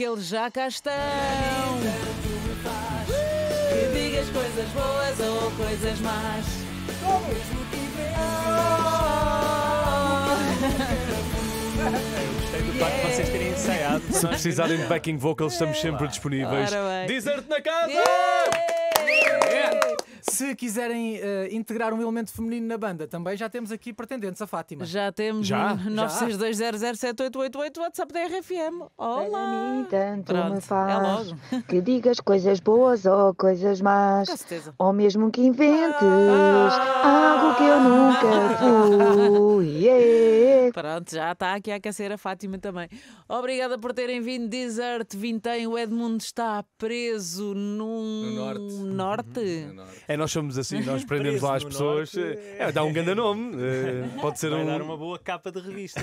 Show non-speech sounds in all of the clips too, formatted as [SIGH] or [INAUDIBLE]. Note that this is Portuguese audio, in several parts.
que eles já cá estão. Que digas coisas boas ou coisas más. Gostei do vocês terem ensaiado. Se é? precisarem de backing vocals, estamos sempre disponíveis. Desert te na casa! Yeah! Se quiserem uh, integrar um elemento feminino na banda, também já temos aqui pretendentes a Fátima. Já temos já? 962007888 WhatsApp da RFM. Olá! Para mim, tanto Pronto, me é faz é que digas coisas boas ou coisas más. Com certeza. Ou mesmo que inventes ah, algo que eu nunca fui. Yeah. [LAUGHS] Pronto, já está aqui a aquecer a Fátima também. Obrigada por terem vindo. Desert Vintém, o Edmundo está preso num... no norte. norte. Uhum. É norte. É nós nós somos assim, nós prendemos lá as pessoas. É, dá um grande nome. Eh, [LAUGHS] pode ser Vai um. dar uma boa capa de revista.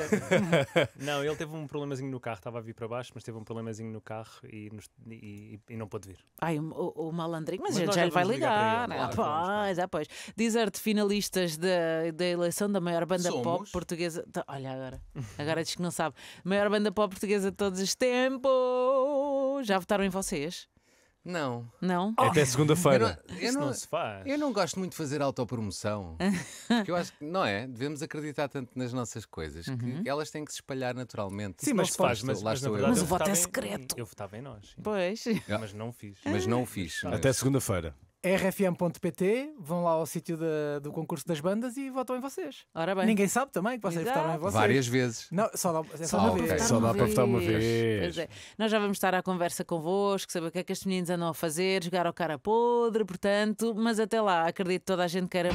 [LAUGHS] não, ele teve um problemazinho no carro, estava a vir para baixo, mas teve um problemazinho no carro e, nos... e, e não pôde vir. Ai, o, o malandrinho, mas, mas a gente já lhe vai ligar. ligar ah, pois, pois. É, dizer finalistas da, da eleição da maior banda somos. pop portuguesa. Olha agora, agora diz que não sabe. Maior banda pop portuguesa de todos os tempos. Já votaram em vocês? Não. Não? É até oh. segunda-feira. Isso não, não, se faz. Eu não gosto muito de fazer autopromoção. [LAUGHS] porque eu acho que, não é? Devemos acreditar tanto nas nossas coisas uhum. que elas têm que se espalhar naturalmente. Sim, mas se faz, mas, lá mas, mas o voto é secreto. Em, eu votava em nós. Sim. Pois. Ah. Mas não fiz. Mas não o fiz. Ah. Até segunda-feira rfm.pt, vão lá ao sítio do concurso das bandas e votam em vocês. Ora bem. Ninguém sabe também que vocês Exato. votaram em vocês. Várias vezes. Não, só dá, é só Só uma para vez. votar Só dá para votar uma vez. Pois é. Nós já vamos estar à conversa convosco, saber o que é que estes meninos andam a fazer, jogar ao cara podre, portanto, mas até lá, acredito que toda a gente queira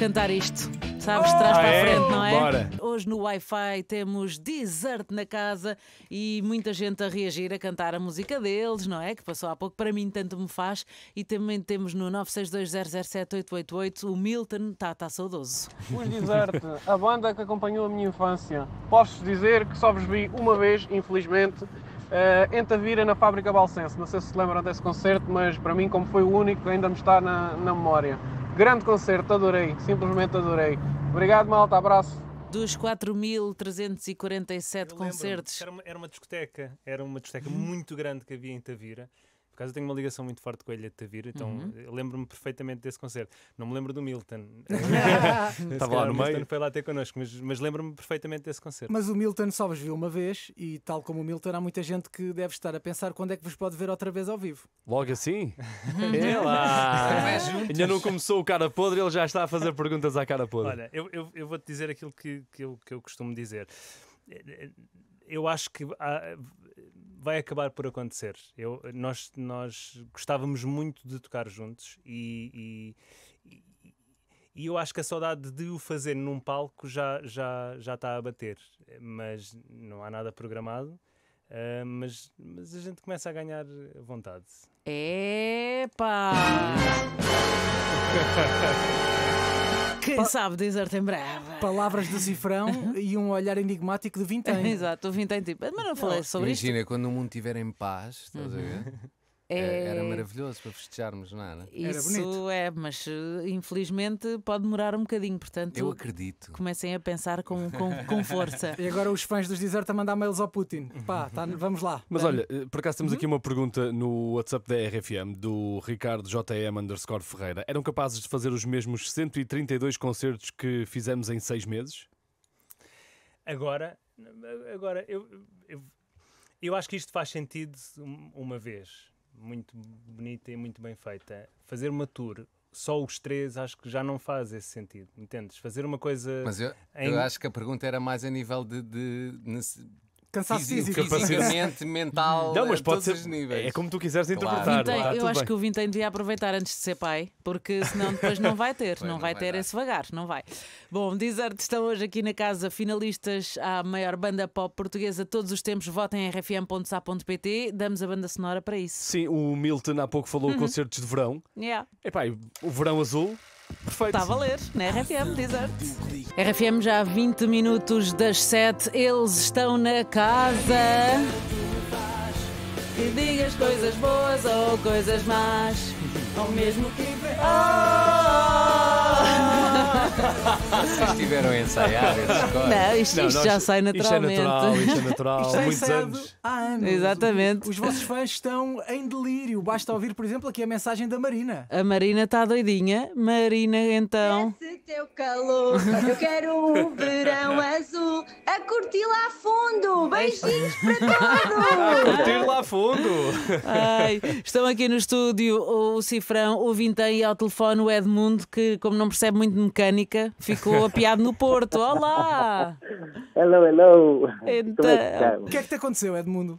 cantar isto. Sabes, oh, traz para a ah, é? frente, é? não é? Bora. Hoje no Wi-Fi temos Desert na casa e muita gente a reagir a cantar a música deles, não é? Que passou há pouco, para mim tanto me faz. E também temos no 962007888 o Milton Tata tá, tá Saudoso. Os Desert, a banda que acompanhou a minha infância. Posso dizer que só vos vi uma vez, infelizmente, uh, em Tavira, na Fábrica Balsense. Não sei se se lembram desse concerto, mas para mim, como foi o único, ainda me está na, na memória. Grande concerto, adorei, simplesmente adorei. Obrigado, malta, abraço. Dos 4.347 concertos. Era uma, era uma discoteca, era uma discoteca uhum. muito grande que havia em Tavira acaso eu tenho uma ligação muito forte com a Ilha de Tavir, então uhum. lembro-me perfeitamente desse concerto. Não me lembro do Milton. [LAUGHS] Estava lá no meio. Milton foi lá ter connosco, mas, mas lembro-me perfeitamente desse concerto. Mas o Milton só vos viu uma vez e, tal como o Milton, há muita gente que deve estar a pensar quando é que vos pode ver outra vez ao vivo. Logo assim? Uhum. é lá! Ainda não começou o cara podre, ele já está a fazer perguntas à cara podre. Olha, eu, eu, eu vou-te dizer aquilo que, que, eu, que eu costumo dizer eu acho que há, vai acabar por acontecer. Eu, nós, nós gostávamos muito de tocar juntos e, e, e eu acho que a saudade de o fazer num palco já já já está a bater mas não há nada programado uh, mas mas a gente começa a ganhar vontade Epa! Quem sabe dizer em breve. Palavras de cifrão e um olhar enigmático de anos. Exato, o vintém tipo. Mas não falei sobre isto. Imagina, quando o mundo estiver em paz, estás a uhum. ver? É, era eh, maravilhoso para festejarmos, não é, era? Isso é, mas eh, infelizmente pode demorar um bocadinho, portanto. Eu acredito. Comecem a pensar com, com, com força. [LAUGHS] e agora os fãs dos Desert a mandar mails ao Putin. Pá, tá, vamos lá. Mas olha, eh, por acaso temos uhum. aqui uma pergunta no WhatsApp da RFM do Ricardo JM underscore Ferreira. Eram capazes de fazer os mesmos 132 concertos que fizemos em seis meses? Agora, agora eu, eu, eu acho que isto faz sentido uma vez muito bonita e muito bem feita. Fazer uma tour só os três acho que já não faz esse sentido, entendes? Fazer uma coisa. Mas eu, em... eu acho que a pergunta era mais a nível de, de, de Cansaço físico. Fisicamente, mental, Não, mas pode ser, os níveis. É como tu quiseres interpretar. Claro. eu acho bem. que o Vintém devia aproveitar antes de ser pai, porque senão depois não vai ter, não, não, vai, vai ter dar. esse vagar, não vai. Bom, Desert estão hoje aqui na casa finalistas à maior banda pop portuguesa todos os tempos. Votem em rfm.sa.pt, damos a banda sonora para isso. Sim, o Milton há pouco falou uhum. concertos de verão. Yeah. Epá, o verão azul. Perfeito. Está a valer, na RFM, desert. RFM já há 20 minutos das 7, eles estão na casa. Que digas coisas boas ou coisas más, ao mesmo que. Oh! Vocês estiveram a ensaiar Não, isto, Não, nós- já sai Isto é naturalmente. natural, isto é natural. Isto é Muitos anos. há anos. Exatamente. Os vossos fãs estão em delírio. Basta ouvir, por exemplo, aqui a mensagem da Marina. A Marina está doidinha. Marina, então. Esse teu calor, eu quero um verão azul a curtir lá a fundo. Beijinhos para todos. [LAUGHS] Curtir lá a fundo. Ai, estão aqui no estúdio o Cifrão, o Vintém e ao telefone o Edmundo, que, como não percebe muito de mecânica, Mónica ficou [LAUGHS] apiado no Porto. Olá! Hello, hello! É então, o que é que te aconteceu, Edmundo?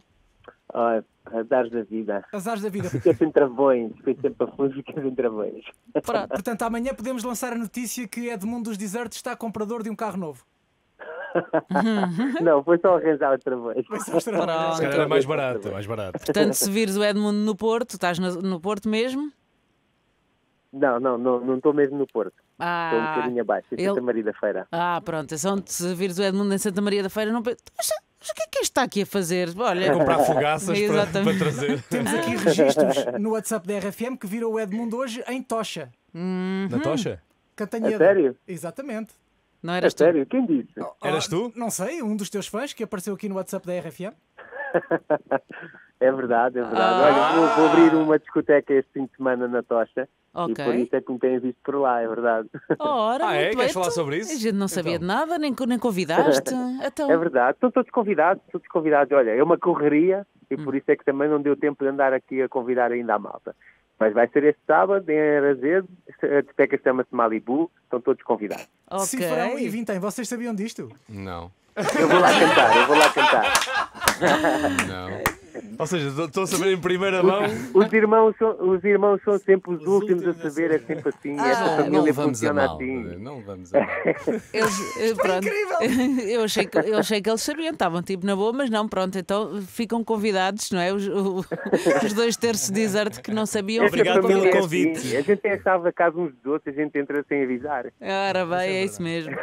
Oh, azares da vida. Azares da vida. Fiquei sem travões, fiquei sempre a fiquei sem travões. Pronto. Portanto, amanhã podemos lançar a notícia que Edmundo dos Desertos está comprador de um carro novo. [LAUGHS] Não, foi só arranjar outra vez. Se calhar era mais barato, é mais barato. Portanto, se vires o Edmundo no Porto, estás no, no Porto mesmo? Não, não, não estou mesmo no Porto. Ah, Estou um ah, bocadinho abaixo, em é ele... Santa Maria da Feira. Ah, pronto, é só onde se vires o Edmundo em Santa Maria da Feira, não mas o que é que este está aqui a fazer? Olha, a é comprar fogaças para, para, trazer. [LAUGHS] Temos aqui [LAUGHS] registros hum. no WhatsApp da RFM que virou o Edmundo hoje em Tocha. da hum. hum. Tocha? Cantanheda. sério? Exatamente. Não eras tu? sério? Quem disse? Oh, eras tu? Não sei, um dos teus fãs que apareceu aqui no WhatsApp da RFM. [LAUGHS] É verdade, é verdade. Ah. Olha, vou, vou, abrir uma discoteca este fim de semana na Tocha okay. e por isso é que me têm visto por lá, é verdade. Ora, ah, é? Bem. Queres falar então, sobre isso? A gente não sabia então. de nada, nem, nem convidaste. [LAUGHS] Então... É verdade, estão todos convidados, todos convidados. Olha, é uma correria e por hum. isso é que também não deu tempo de andar aqui a convidar ainda a malta. Mas vai ser este sábado em Arazedo, a discoteca chama-se Malibu, estão todos convidados. Okay. foram e vintem, vocês sabiam disto? Não. Eu vou lá cantar, eu vou lá cantar. Não. [LAUGHS] Ou seja, estou a saber em primeira mão. Os, os, irmãos, são, os irmãos são sempre os, os últimos, últimos, a saber, é sempre assim. Ah, esta família funciona assim. É? Não vamos a mal. Eles, [LAUGHS] é pronto, incrível. [LAUGHS] Eu achei, que, eu achei que eles sabiam, estavam tipo na boa, mas não, pronto, então ficam convidados, não é? Os, [LAUGHS] os dois terços de desert que não sabiam. Obrigado pelo é assim. convite. Assim, a gente é a casa uns dos outros, a gente entra sem avisar. Ora bem, é, é isso mesmo.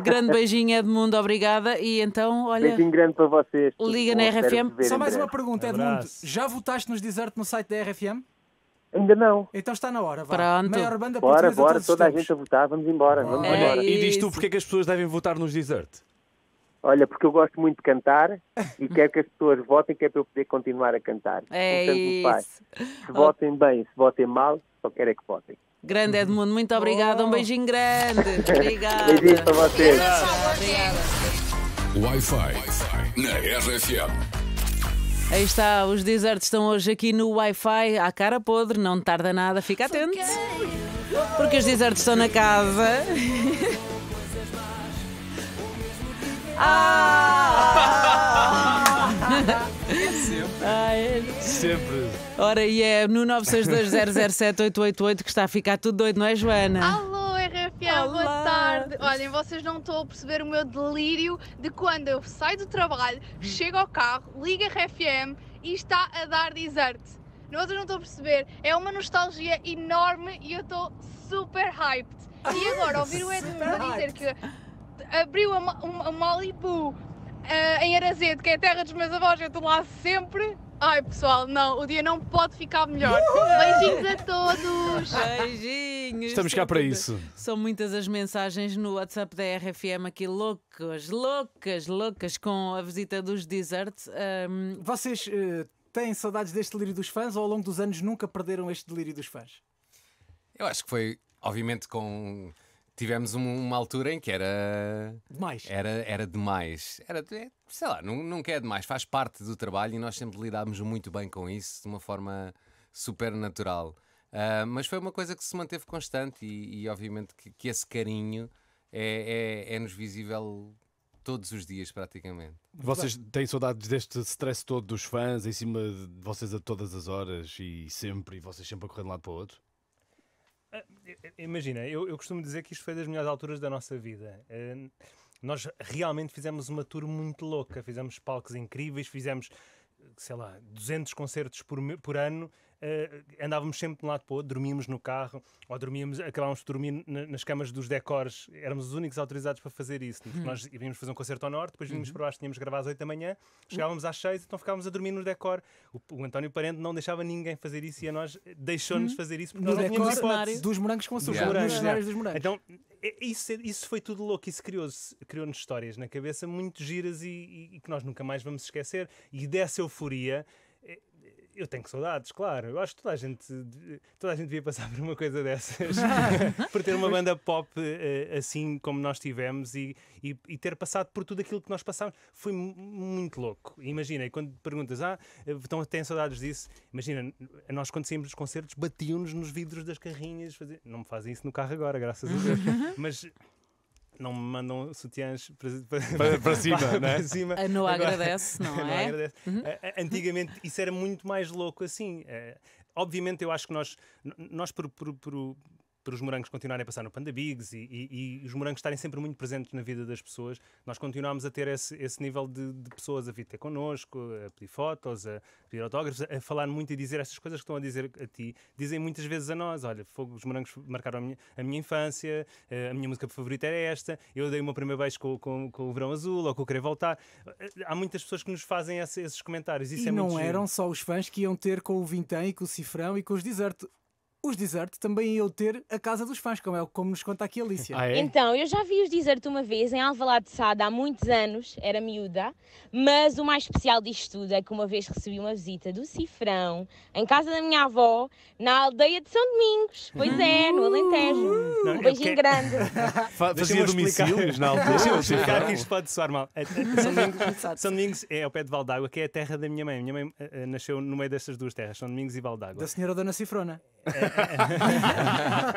Grande beijinho, Edmundo, obrigada. E então, olha. Beijinho grande para vocês. Liga na RFM. Só mais uma pergunta pergunta, um Edmundo: já votaste nos Desert no site da RFM? Ainda não. Então está na hora, vá. Pronto. Maior banda bora, bora, toda a gente a votar, vamos embora. Vamos é embora. E diz tu porque é que as pessoas devem votar nos Desert? Olha, porque eu gosto muito de cantar e [LAUGHS] quero que as pessoas votem, que é para eu poder continuar a cantar. É Portanto, isso. Se votem bem, se votem mal, só quero é que votem. Grande Edmundo, muito obrigado, oh. um beijinho grande. [LAUGHS] Obrigada. beijinho para vocês. Obrigada. Wi-Fi na RFM. Aí está, os desertos estão hoje aqui no Wi-Fi, à cara podre, não tarda nada, fica atento. Porque os desertos estão na casa. [LAUGHS] ah! Sempre. [LAUGHS] É. Sempre. Ora, e é no 962 que está a ficar tudo doido, não é, Joana? Alô! Olá. boa tarde. Olhem, vocês não estão a perceber o meu delírio de quando eu saio do trabalho, chego ao carro, ligo a RFM e está a dar desert. Vocês não estão a perceber, é uma nostalgia enorme e eu estou super hyped. E agora, ouvir o Edmundo dizer que abriu a, um, a Malibu eh, em Arazedo, que é a terra dos meus avós, eu estou lá sempre, Ai, pessoal, não, o dia não pode ficar melhor. Beijinhos a todos. Beijinhos. Estamos cá para isso. São muitas as mensagens no WhatsApp da RFM aqui, loucas, loucas, loucas, com a visita dos desserts. Um... Vocês uh, têm saudades deste delírio dos fãs ou ao longo dos anos nunca perderam este delírio dos fãs? Eu acho que foi, obviamente, com Tivemos um- uma altura em que era. Demais. Era, era demais. Era, é, sei lá, nunca é demais. Faz parte do trabalho e nós sempre lidámos muito bem com isso de uma forma super natural. Ah, mas foi uma coisa que se manteve constante e, e obviamente, que, que esse carinho é- é- é-nos visível todos os dias, praticamente. Vocês têm saudades deste stress todo dos fãs em cima de vocês a todas as horas e sempre, e vocês sempre a correr de um lado para o outro? Ah, imagina, eu, eu, costumo dizer que isto foi das melhores alturas da nossa vida. Ah, nós realmente fizemos uma tour muito louca, fizemos palcos incríveis, fizemos, sei lá, 200 concertos por, por ano, uh, andávamos sempre de um lado para o outro, dormíamos no carro, ou dormíamos, acabávamos de dormir nas camas dos decores. Éramos os únicos autorizados para fazer isso. Uhum. Nós íamos fazer um concerto ao norte, depois vínhamos uhum. para baixo, tínhamos gravado às 8 da manhã, uhum. chegávamos uhum. às 6, então ficávamos a dormir no decor. O, o António Parente não deixava ninguém fazer isso e a nós eh, deixou-nos uhum. fazer isso porque no nós não tínhamos hipótese. Dos morangos com açúcar. Yeah. Morangos, yeah. Dos morangos. Então, eh, isso, isso foi tudo louco, isso criou-nos criou histórias na cabeça muito giras e, e, e que nós nunca mais vamos esquecer. E dessa euforia eu tenho saudades, claro. Eu acho que toda a gente, toda a gente devia passar [LAUGHS] por uma coisa dessas. [LAUGHS] por ter uma banda pop eh, assim como nós tivemos e, e, e, ter passado por tudo aquilo que nós passámos foi muito louco. Imagina, e quando perguntas, ah, estão, eh, até saudades disso? Imagina, nós quando saímos dos concertos batiam-nos nos vidros das carrinhas. Fazia... Não me fazem isso no carro agora, graças a Deus. [LAUGHS] Mas não me mandam sutiãs para, para, [LAUGHS] para, cima, para, é? para cima. A agradece, [LAUGHS] não é? Não agradece. Uhum. Antigamente isso era muito mais louco assim. Eh, obviamente eu acho que nós, nós por, por, por para os morangos continuarem a passar no Panda Bigs e, e, e, os morangos estarem sempre muito presentes na vida das pessoas, nós continuamos a ter esse, esse nível de, de, pessoas a vir ter connosco, a pedir fotos, a pedir autógrafos, a falar muito e dizer estas coisas que estão a dizer a ti, dizem muitas vezes a nós: olha, os morangos marcaram a minha, a minha infância, eh, a minha música favorita era esta, eu dei o meu primeiro beijo com, com, com o Verão Azul ou com o Querer Voltar. Há muitas pessoas que nos fazem esse, esses comentários. Isso e é não eram giro. só os fãs que iam ter com o Vintém e com o Cifrão e com os Desert os Desert também é eu ter a casa dos fãs, como, é, como nos conta aqui a Alicia. Ah, é? Então, eu já vi os Desert uma vez em Alvalade de Sada há muitos anos, era miúda, mas o mais especial disto tudo é que uma vez recebi uma visita do Cifrão em casa da minha avó, na aldeia de São Domingos. Pois é, no Alentejo. Não, um beijinho grande. Fazia domicílios na aldeia. deixa explicar que isto pode soar mal. É, é, São Domingos, é ao pé de Valdágua, que é a terra da minha mãe. Minha mãe eh, eh, nasceu no meio destas duas terras, São Domingos e Valdágua. Da senhora Dona Cifrona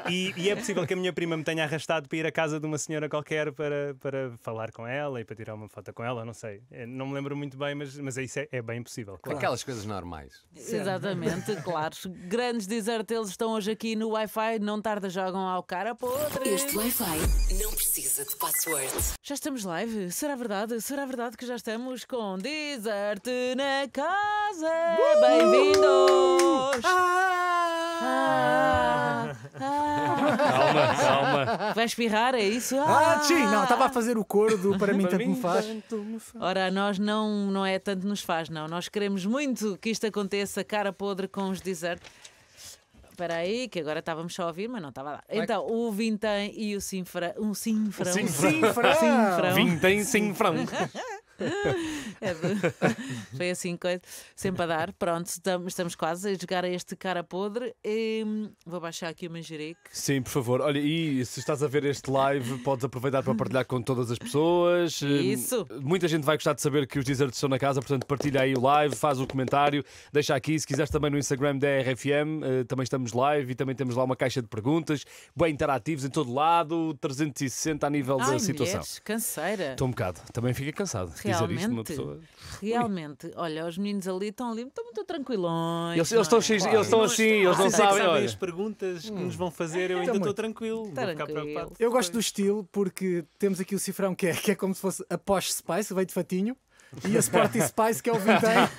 e, e, é possível que a minha prima me tenha arrastado para ir à casa de uma senhora qualquer para, para falar com ela e para tirar uma foto com ela, não sei. Eh, não me lembro muito bem, mas, mas isso é, é bem possível. Claro. Aquelas coisas normais. Exatamente, claro. Grandes desertelos estão hoje aqui no Wi-Fi, não tarda, jogam ao cara podre. Este Wi-Fi não precisa de password. Já estamos live? Será verdade? Será verdade que já estamos com Desert na casa? Uh! Bem-vindos! Ah! Ah, Calma, calma. Vai espirrar, é isso? Ah, ah. sim, não, estava a fazer o coro do para mim tanto me faz. Ora, nós não, não é tanto nos faz, não. Nós queremos muito que isto aconteça, cara podre com os desertos Espera aí, que agora estávamos só a ouvir, mas não estava lá. Então, o Vintém e o Sinfra. Um Sinfrão. Sinfrão. Sinfrão. Vintém Sinfrão. [LAUGHS] [LAUGHS] é, [LAUGHS] foi assim, coisa. Sempre a dar. Pronto, estamos quase a jogar a este cara podre. E, vou baixar aqui o manjerique. Sim, por favor. Olha, e se estás a ver este live, podes aproveitar para partilhar com todas as pessoas. Hum, Isso. Muita gente vai gostar de saber que os desertos estão na casa, portanto, partilha aí o live, faz o comentário, deixa aqui. Se quiseres também no Instagram da RFM, eh, também estamos live e também temos lá uma caixa de perguntas, bem interativos em todo lado, 360 a nível Ai, da situação. Mulheres, canseira. Estou um bocado, também fica cansado. Realmente realmente, pessoa... Realmente, olha, os meninos ali estão ali, estão muito tranquilões. Eles, eles é? estão, claro. eles estão assim, eles não sabem. sabem as perguntas que hum. nos vão fazer, eu então ainda estou tranquilo. tranquilo. Eu gosto do estilo porque temos aqui o cifrão que é, que é como se fosse a posh spice, veio de fatinho e a Sporty Spice, que é o vinteiro.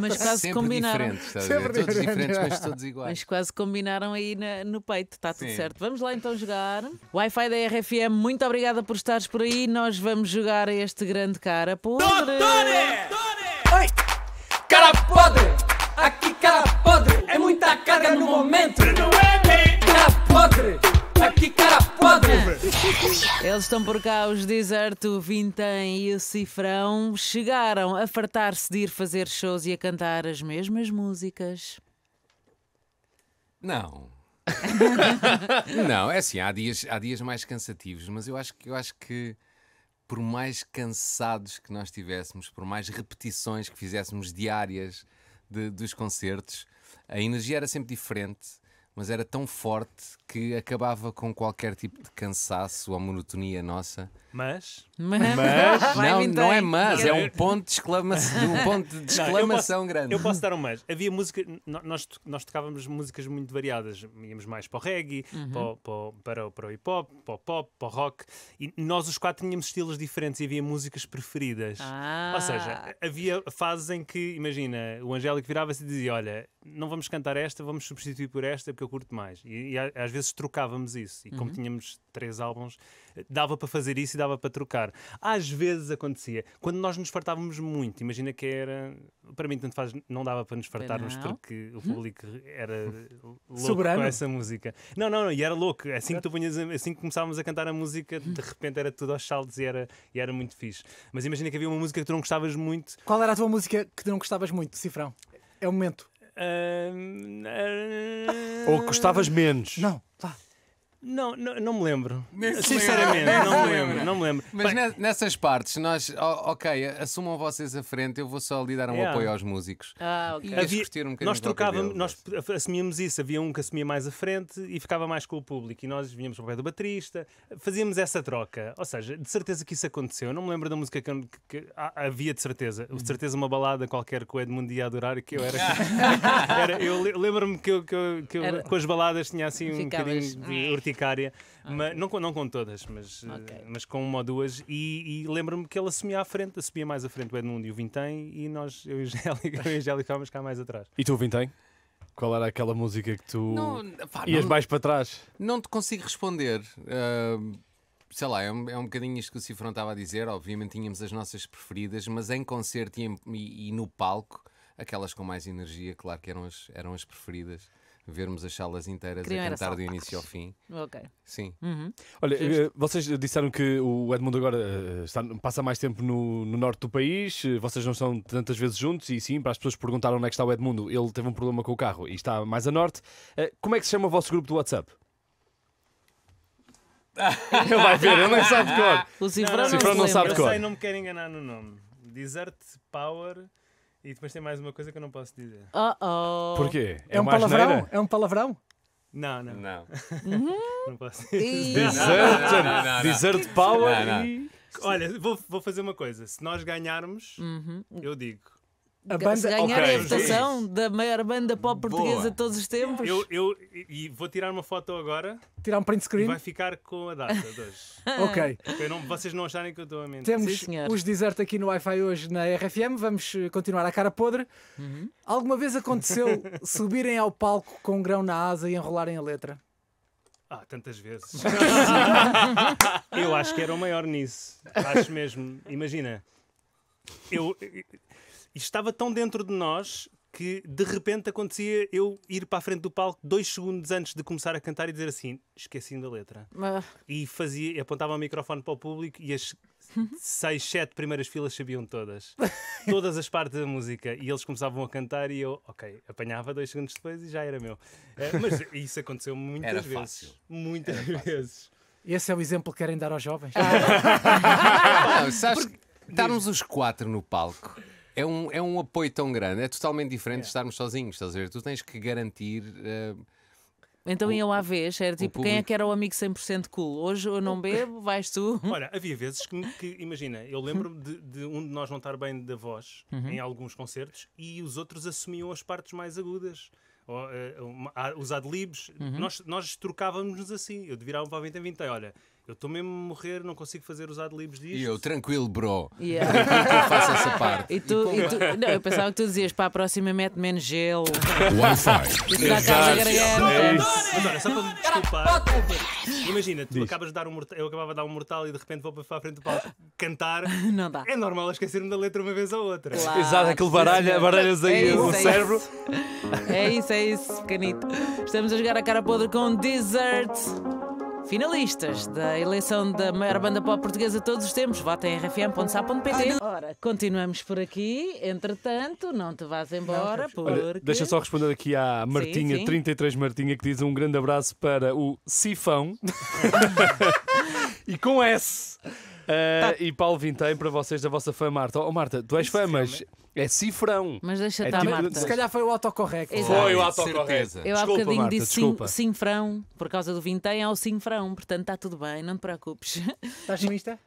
mas quase Sempre combinaram. Diferentes, Sempre todos diferentes, é. mas todos iguais. Mas quase combinaram aí na, no peito, está tudo Sim. certo. Vamos lá então jogar. Wi-Fi da RFM, muito obrigada por estares por aí. Nós vamos jogar a este grande cara podre. Oi! Cara podre! Aqui cara podre! É muita carga no momento! É, né? Cara podre! Eles estão por cá, os Deserto, Vintém e o Cifrão. Chegaram a fartar-se de ir fazer shows e a cantar as mesmas músicas. Não. [LAUGHS] não, é assim, há dias, há dias mais cansativos, mas eu acho, que, eu acho que por mais cansados que nós tivéssemos, por mais repetições que fizéssemos diárias de, dos concertos, a energia era sempre diferente mas era tão forte que acabava com qualquer tipo de cansaço ou monotonia nossa. Mas. Mas. mas... Não, não é mas, é um ponto de exclamação, um ponto de exclamação não, eu posso, grande. Eu posso dar um mas. Havia música, nós, nós tocávamos músicas muito variadas. Íamos mais para o reggae, uhum. para, para, para, para, o hip hop, para o pop, para o rock. E nós os quatro tínhamos estilos diferentes e havia músicas preferidas. Ah. Ou seja, havia fases em que, imagina, o Angélico virava-se e dizia: Olha, não vamos cantar esta, vamos substituir por esta, porque eu eu curto mais. E, e às vezes trocávamos isso. E como uhum. tínhamos três álbuns, eh, dava para fazer isso e dava para trocar. Às vezes acontecia. Quando nós nos fartávamos muito, imagina que era. Para mim, tanto faz, não dava para nos fartarmos não. porque o hum? público era louco Soberano. com essa música. Não, não, não, e era louco. É assim que, tu punhas, é assim que começávamos a cantar a música, hum. de repente era tudo aos saltos e era, e era muito fixe. Mas imagina que havia uma música que tu não gostavas muito. Qual era a tua música que tu não gostavas muito, Cifrão? É o momento. Ou gostavas menos? Não, tá. Não, não, não, me lembro. Nesse Sinceramente, não me lembro, não me lembro. Mas Bem, nessas partes, nós, ok, assumam vocês a frente, eu vou só lhe dar um é. apoio aos músicos. Ah, ok. E um nós trocávamos, nós assumíamos isso, havia um que assumia mais a frente e ficava mais com o público, e nós vínhamos para o pé do baterista, fazíamos essa troca. Ou seja, de certeza que isso aconteceu. Eu não me lembro da música que, que, que ah, havia de certeza. De certeza uma balada qualquer que o Edmundo ia adorar e que eu era. [LAUGHS] era eu lembro-me que eu, que eu, que eu era, com as baladas tinha assim um Ficavas. bocadinho. Ah urticária, ah, mas, não, não com todas, mas, eh, okay. mas com uma ou duas. E, e lembro-me que ele assumia à frente, assumia mais à frente o Edmundo e o Vintém, e nós, eu e o [LAUGHS] Angélico, ficávamos cá mais atrás. E tu, Vintém? Qual era aquela música que tu não, pá, ias não, mais para trás? Não te consigo responder. Uh, sei lá, é um, é um bocadinho isto que o Cifrão estava a dizer. Obviamente tínhamos as nossas preferidas, mas em concerto e, em, e, e no palco aquelas com mais energia, claro que eram as, eram as preferidas vermos as salas inteiras Queriam a cantar do início ao fim. Ok. Sim. Uhum. Olha, Justo. Eh, vocês disseram que o Edmundo agora eh, está, passa mais tempo no, no, norte do país, eh, vocês não estão tantas vezes juntos, e sim, para as pessoas que perguntaram onde é que está o Edmundo, ele teve um problema com o carro e está mais a norte. Como é que se chama o vosso grupo do WhatsApp? [LAUGHS] ele vai ver, ele nem sabe de cor. O Cifrão não, não, não, não sabe de cor. Eu sei, não me quero enganar no nome. Desert Power e depois tem mais uma coisa que eu não posso dizer. Uh oh. Porquê? É, é um palavrão? Asneira? É um palavrão? Não, não. Não. [LAUGHS] não posso dizer. Desert power. Olha, vou, vou fazer uma coisa. Se nós ganharmos, uhum. eu digo a banda... ganhar okay. a reputação da maior banda pop portuguesa Boa. de todos os tempos. Eu, eu e vou tirar uma foto agora. Tirar um print screen. Vai ficar com a data de hoje. [LAUGHS] ok. Não, vocês não acharem que eu estou a mentir. Temos Sim, os desertos aqui no Wi-Fi hoje na RFM. Vamos eh, continuar à cara podre. Uhum. Alguma vez aconteceu [LAUGHS] subirem ao palco com um grão na asa e enrolarem a letra? Ah, tantas vezes. [LAUGHS] eu acho que era o maior nisso. Acho mesmo. Imagina. Eu, estava tão dentro de nós que de repente acontecia eu ir para a frente do palco dois segundos antes de começar a cantar e dizer assim, esqueci da letra. Ah. E fazia, apontava o microfone para o público e as seis, sete primeiras filas sabiam todas. [LAUGHS] todas as partes da música. E eles começavam a cantar e eu, ok, apanhava dois segundos depois e já era meu. É, mas isso aconteceu muitas era vezes. Fácil. Muitas era vezes. Fácil. Esse é o exemplo que querem dar aos jovens. Ah. [LAUGHS] Não, sabes, estarmos os quatro no palco é um, é um apoio tão grande, é totalmente diferente é. de estarmos sozinhos, estás a ver? Tu tens que garantir. Uh, então iam à vez, era tipo, público... quem é que era o amigo 100% cool? Hoje eu não bebo, vais tu. [LAUGHS] Olha, havia vezes que, que imagina, eu lembro-me de, de, um de nós não estar bem da voz uhum. em alguns concertos e os outros assumiam as partes mais agudas. Ou, uh, os adlibs, uhum. nós, nós trocávamos-nos assim. Eu virava para a 20 e 20, olha, eu estou mesmo a morrer, não consigo fazer os adlibs disto. E eu, tranquilo, bro. Yeah. [LAUGHS] eu faço essa parte. E tu, e tu, não, eu pensava que tu dizias para a próxima mete menos gelo. Wi-Fi. [LAUGHS] Dá É Agora, só para me desculpar. Imagina, tu acabas de dar um mortal, eu acabava de dar um mortal e de repente vou para a frente palco cantar. [LAUGHS] Não dá. É normal esquecer-me da letra uma vez ou outra. Claro, Exato, aquele baralha, baralhas aí é isso, o é cérebro. Isso. É isso, é isso, canito. Estamos a jogar a cara podre com Desert. Finalistas da eleição da maior banda pop portuguesa de todos os tempos. Votem em rfm.sa.pt. Ora, continuamos por aqui. Entretanto, não te vás embora. porque... Olha, deixa só responder aqui à Martinha, Sim, sim. 33 Martinha, que diz um grande abraço para o Sifão. [LAUGHS] [LAUGHS] e com S. Uh, tá. Eh, e Paulo Vintém, para vocês da vossa fã, Marta. Oh, Marta, tu és fã, mas é cifrão. Mas deixa estar, é tá, tipo... Marta. Se calhar foi o autocorrecto. Exato. Foi o autocorrecto. Eu há bocadinho Marta, disse cifrão por causa do Vintém, é o cifrão. Portanto, está tudo bem, não te preocupes. Estás mista?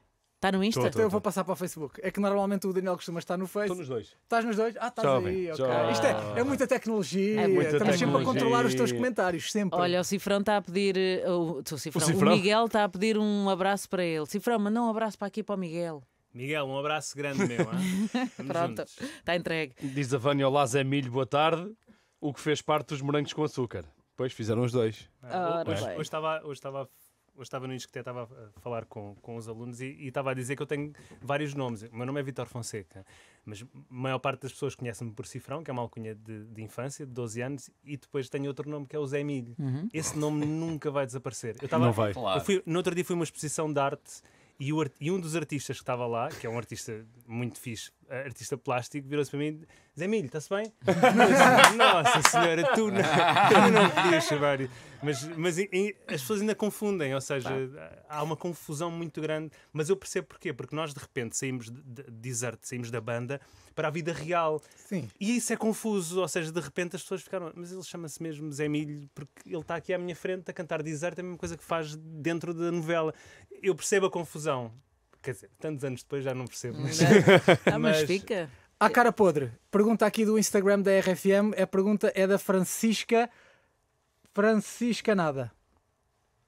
Está no Insta? então eu vou passar para o Facebook. É que normalmente o Daniel costuma estar no Facebook. Estou nos dois. Estás nos dois? Ah, estás aí, ok. Isto é, é muita tecnologia. É muita Estamos tecnologia. sempre a controlar os teus comentários, sempre. Olha, o Cifrão está a pedir. Eh, o, o, Cifrão, o, Cifrão? o Miguel está a pedir um abraço para ele. Cifrão, manda um abraço para aqui para o Miguel. Miguel, um abraço grande meu. [LAUGHS] Pronto, está entregue. Diz a Vânia: Olá, Zé Milho, boa tarde. O que fez parte dos morangos com açúcar. Pois fizeram os dois. Ah, hoje, hoje, estava, hoje estava a hoje estava no Insqueté, estava a falar com, com os alunos e, e, estava a dizer que eu tenho vários nomes. O meu nome é Vitor Fonseca, mas a maior parte das pessoas conhecem-me por Cifrão, que é uma alcunha de, de, infância, de 12 anos, e depois tenho outro nome que é o Zé Emílio. Uhum. Esse nome [LAUGHS] nunca vai desaparecer. Eu estava, Não vai. Eu fui, no outro dia fui uma exposição de arte e, o, e um dos artistas que estava lá, que é um artista muito fixe, artista plástico, virou-se para mim: Zé Milho, está-se bem? [LAUGHS] Nossa Senhora, tu não, tu não podias chamar. Mas, mas e, e, as pessoas ainda confundem, ou seja, tá. há uma confusão muito grande. Mas eu percebo porquê, porque nós de repente saímos de, de, de desert, saímos da banda para a vida real. Sim. E isso é confuso, ou seja, de repente as pessoas ficaram: Mas ele chama-se mesmo Zé Milho, porque ele está aqui à minha frente a cantar desert, é a mesma coisa que faz dentro da novela. Eu percebo a confusão Quer dizer, tantos anos depois já não percebo. Hum. Mas, [LAUGHS] ah, mas, mas fica. A ah, cara podre. Pergunta aqui do Instagram da RFM. A pergunta é da Francisca. Francisca Nada.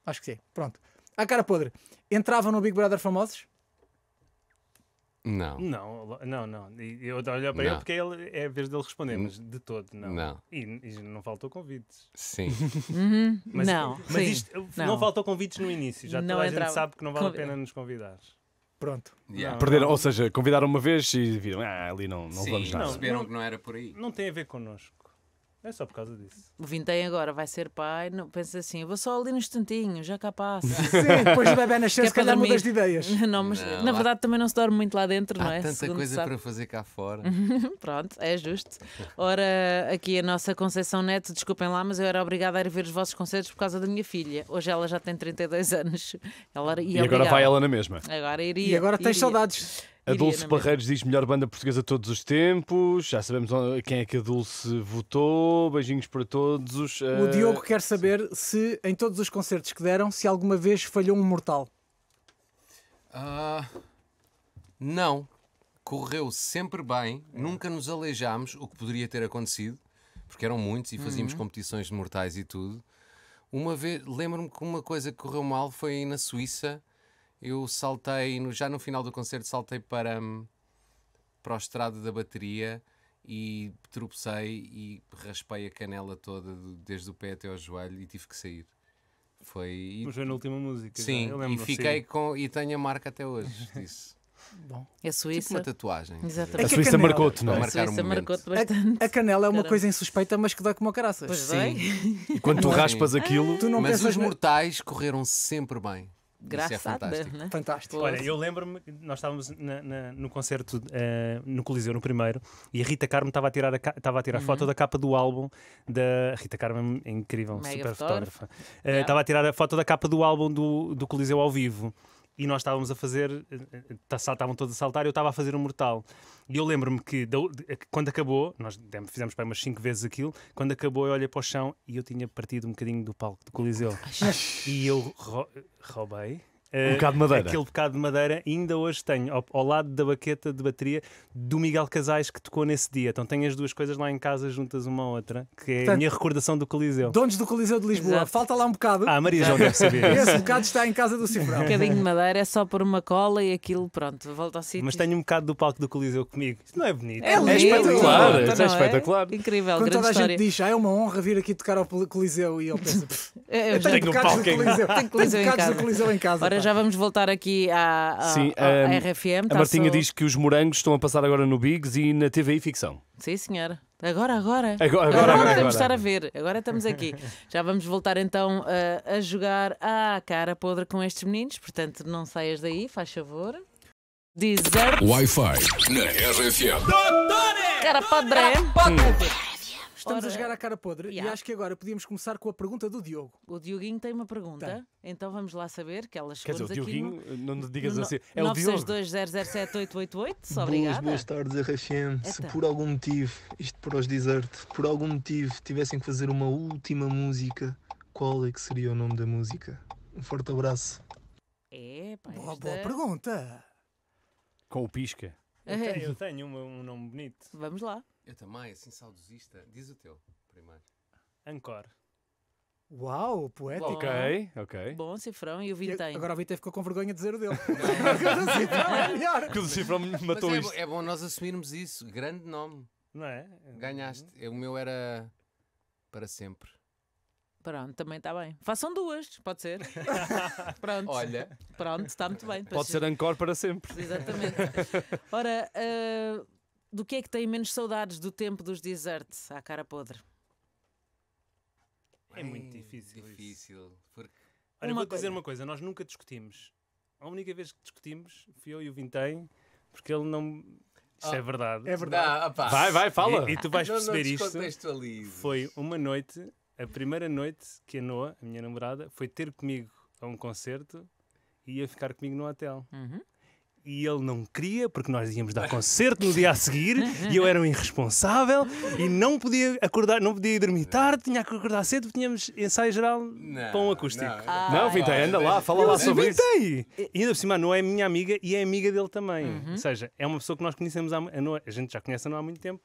Acho que sim. Pronto. A ah, cara podre. Entrava no Big Brother famosos? Não. Não, não, não. Eu olho para não. ele porque ele, é a vez dele responder, mas de todo, não. não. E, e não faltou convites. Sim. Uhum. mas, não. Mas Sim. Isto, não. não. faltou convites no início. Já toda a gente sabe que não vale a pena nos convidar. Pronto. Yeah. Não, Perderam, não. ou seja, convidaram uma vez e viram, ah, ali não, não Sim, vamos nada. perceberam que não era por aí. Não tem a ver connosco. É só por causa disso. O Vintém agora vai ser pai, não, pensa assim, vou só ali no instantinho, já cá passa. [LAUGHS] Sim, depois do bebê é nascer, se calhar mudas de ideias. [LAUGHS] Não, mas não, na lá... verdade também não se dorme muito lá dentro, Há não é? tanta Segundo coisa para fazer cá fora. [LAUGHS] Pronto, é justo. Ora, aqui a nossa Conceição Neto, desculpem lá, mas eu era obrigada a ir ver os vossos concertos por causa da minha filha. Hoje ela já tem 32 anos. Ela e agora vai ela na mesma. Agora iria. E agora tens iria. saudades. A Dulce Barreiros diz melhor banda portuguesa de todos os tempos. Já sabemos quem é que a Dulce votou. Beijinhos para todos. Eh, o Diogo quer saber se em todos os concertos que deram, se alguma vez falhou um mortal. Ah, não. Correu sempre bem. Nunca nos aleijámos, o que poderia ter acontecido, porque eram muitos e fazíamos uhum. competições de mortais e tudo. Uma vez, lembro-me que uma coisa que correu mal foi na Suíça eu saltei, já no final do concerto, saltei para, hum, para o estrado da bateria e tropecei e raspei a canela toda, desde o pé até ao joelho, e tive que sair. Foi. Mas foi na última música. Sim, e fiquei sim. com. E tenho a marca até hoje [LAUGHS] disso. Bom. É Suíça. Tipo uma tatuagem. Exatamente. A é Suíça marcou-te, não é? A Suíça marcou-te bastante. A, canela é uma Caramba. coisa insuspeita, mas que dá como a caraças. Pois Sim. Bem. E quando tu raspas aquilo. Tu não mas os mortais correram sempre bem. Graças é fantástico. a Deus, né? Fantástico. Olha, eu lembro-me, nós estávamos na, na, no concerto uh, no Coliseu, no primeiro, e a Rita Carmo estava a tirar, a, estava a tirar uhum. foto da capa do álbum da. Rita Carmo é incrível, Mega super fotógrafa. Eh, estava uh, yeah. a tirar a foto da capa do álbum do, do Coliseu ao vivo e nós estávamos a fazer, eh, eh, eh, estavam todos a saltar, eu estava a fazer um mortal. E eu lembro-me que quando acabou, nós fizemos para umas 5 vezes aquilo, quando acabou eu olhei para o chão e eu tinha partido um bocadinho do palco do Coliseu. e eu roubei um eh, bocado de madeira. Aquele bocado de madeira, ainda hoje tenho ao, ao, lado da baqueta de bateria do Miguel Casais que tocou nesse dia. Então tenho as duas coisas lá em casa juntas uma à outra, que é Portanto, a minha recordação do Coliseu. Donos do Coliseu de Lisboa, Exato. falta lá um bocado. Ah, a Maria João deve saber. [LAUGHS] Esse bocado está em casa do Cifrão. Um bocadinho de madeira é só por uma cola e aquilo, pronto, volta ao sítio. Mas tenho um bocado do palco do Coliseu comigo. Isto não é bonito. É, é lindo, é espetacular. É, é espetacular. Incrível, Quando toda a história. gente diz, ah, é uma honra vir aqui tocar ao Coliseu e eu penso, [LAUGHS] eu, eu tenho, tenho um palco do casa. Tenho Coliseu em casa já vamos voltar aqui à, à, Sim, à, à RFM. A Martinha tá diz que os morangos estão a passar agora no Bigs e na TVI Ficção. Sim, senhora. Agora, agora. Agora, agora, agora agora. estar a ver. Agora estamos aqui. [LAUGHS] Já vamos voltar então a, a jogar à cara podre com estes meninos. Portanto, não saias daí, faz favor. Dizer. Wi-Fi na RFM. Cara podre. É? Cara podre. Estamos Ora, a jogar à cara podre yeah. e acho que agora podíamos começar com a pergunta do Diogo. O Dioguinho tem uma pergunta, tem. então vamos lá saber que elas Quer dizer, o Dioguinho, no, não digas no, assim, é o Diogo. 962 obrigada. Boas tardes, RFM. É Se então. por algum motivo, isto para os dizer por algum motivo tivessem que fazer uma última música, qual é que seria o nome da música? Um forte abraço. É, pá, boa, boa pergunta. Com o pisca. [LAUGHS] Eu tenho, eu tenho um, um nome bonito. Vamos lá. Eu também, assim saudosista. Diz o teu, primeiro. Ancor. Uau, poético. Ok, ok. Bom, cifrão e o Vintém. Agora o Vintém ficou com vergonha de dizer o dele. É? [LAUGHS] É Porque o cifrão me matou Mas é, isto. é bom nós assumirmos isso. Grande nome. Não é? Ganhaste. É, o meu era para sempre. Pronto, também está bem. Façam duas, pode ser. [LAUGHS] Pronto. Olha, Pronto, está muito bem. Pode ser Ancor para sempre. Exatamente. Ora, eh, do que é que tem menos saudades do tempo dos desertos à cara podre? É muito difícil. Difícil. Isso. Porque... Olha, uma vou coisa. dizer uma coisa: nós nunca discutimos. A única vez que discutimos fui eu e o Vintém, porque ele não. Isto oh, é ah, verdade. É verdade. Não, vai, vai, fala. E, e tu vais não, perceber isto. Foi uma noite, a primeira noite que a Noa, a minha namorada, foi ter comigo a um concerto e ia ficar comigo no hotel. Uhum e ele não queria, porque nós íamos dar concerto no dia a seguir e eu era um irresponsável e não podia acordar, não podia dormir tarde, tinha que acordar cedo, tínhamos ensaio geral não, para um acústico. Não, ah, não Vintei, anda lá, fala eu lá sobre Vintei. isso. E ainda por cima, a Noé é minha amiga e é amiga dele também. Uhum. Ou seja, é uma pessoa que nós conhecemos há a, Noé, a gente já conhece a Noé há muito tempo,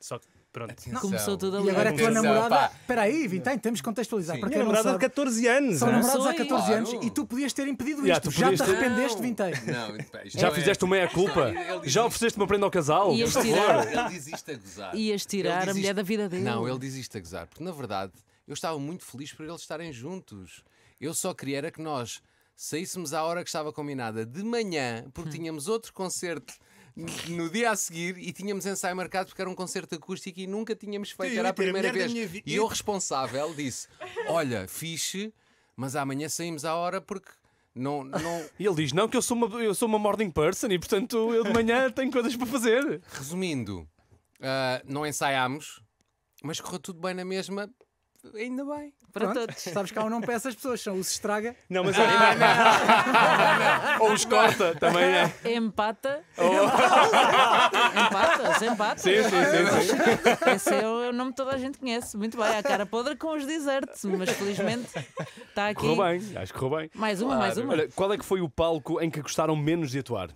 só que Pronto. Atenção. Começou tudo ali. E agora a tua namorada. Espera aí, Vintém, tá, temos que contextualizar. Sim. Para namorada de 14 anos. são é? namorados há 14 Claro. anos e tu podias ter impedido isto. Já te ter- arrependeste, Vintém. Tá? Não, Já é- fizeste uma meia-culpa? Já ofereceste uma prenda ao casal? E Por este- favor. Ele diz isto a gozar. Ias Ele tirar diz a mulher da vida dele. Não, ele diz isto a gozar, porque na verdade eu estava muito feliz por eles estarem juntos. Eu só queria era que nós saíssemos à hora que estava combinada de manhã, porque hum. tínhamos outro concerto no dia a seguir e tínhamos ensaio marcado porque era um concerto acústico e nunca tínhamos feito, Sim, era a primeira a vez. E eu, responsável, disse: Olha, fixe, mas amanhã saímos à hora porque. Não, não... E ele diz: Não, que eu sou, uma, eu sou uma morning person e portanto eu de manhã [LAUGHS] tenho coisas para fazer. Resumindo, uh, não ensaiámos, mas correu tudo bem na mesma Ainda bem. Para Pronto. todos. Sabes que há um não peça as pessoas, são os estraga. Não, mas. Ah, não. [LAUGHS] Ou os corta também é. Empata. empata. Sim, sim, sim, sim. Esse é o nome que toda a gente conhece. Muito bem. A cara podre com os desertos, mas felizmente está aqui. Correu bem, acho que correu bem. Mais uma, claro. mais uma. Olha, qual é que foi o palco em que gostaram menos de atuar?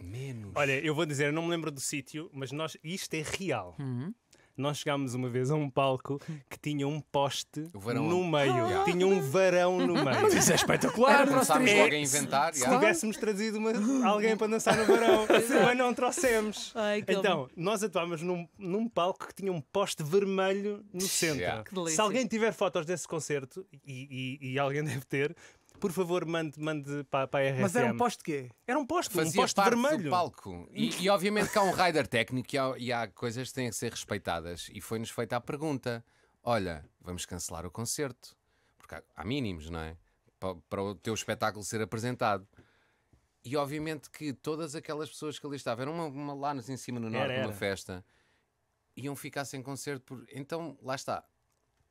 Menos. Olha, eu vou dizer, eu não me lembro do sítio, mas nós, isto é real. Uhum nós chegámos uma vez a um palco que tinha um poste no meio. Ah. tinha um varão no meio. Mas isso é espetacular. Começámos é, logo a inventar. Se, yeah. se tivéssemos trazido uma, alguém para dançar no varão, [LAUGHS] mas não trouxemos. Ai, então, nós atuámos num, num palco que tinha um poste vermelho no centro. Yeah. Se alguém tiver fotos desse concerto, e, e, e alguém [LAUGHS] deve ter, por favor, mande, mande para, para a RFM. Mas era um de quê? Era um posto Fazia um posto parte vermelho. do palco. E, e obviamente que há um rider técnico e há, e há coisas que têm que ser respeitadas. E foi-nos feita a pergunta: olha, vamos cancelar o concerto. Porque há, há mínimos, não é? Para, para o teu espetáculo ser apresentado. E obviamente que todas aquelas pessoas que ali estavam, eram uma, uma lá em cima no norte, numa festa, iam ficar sem concerto. Por... Então, lá está.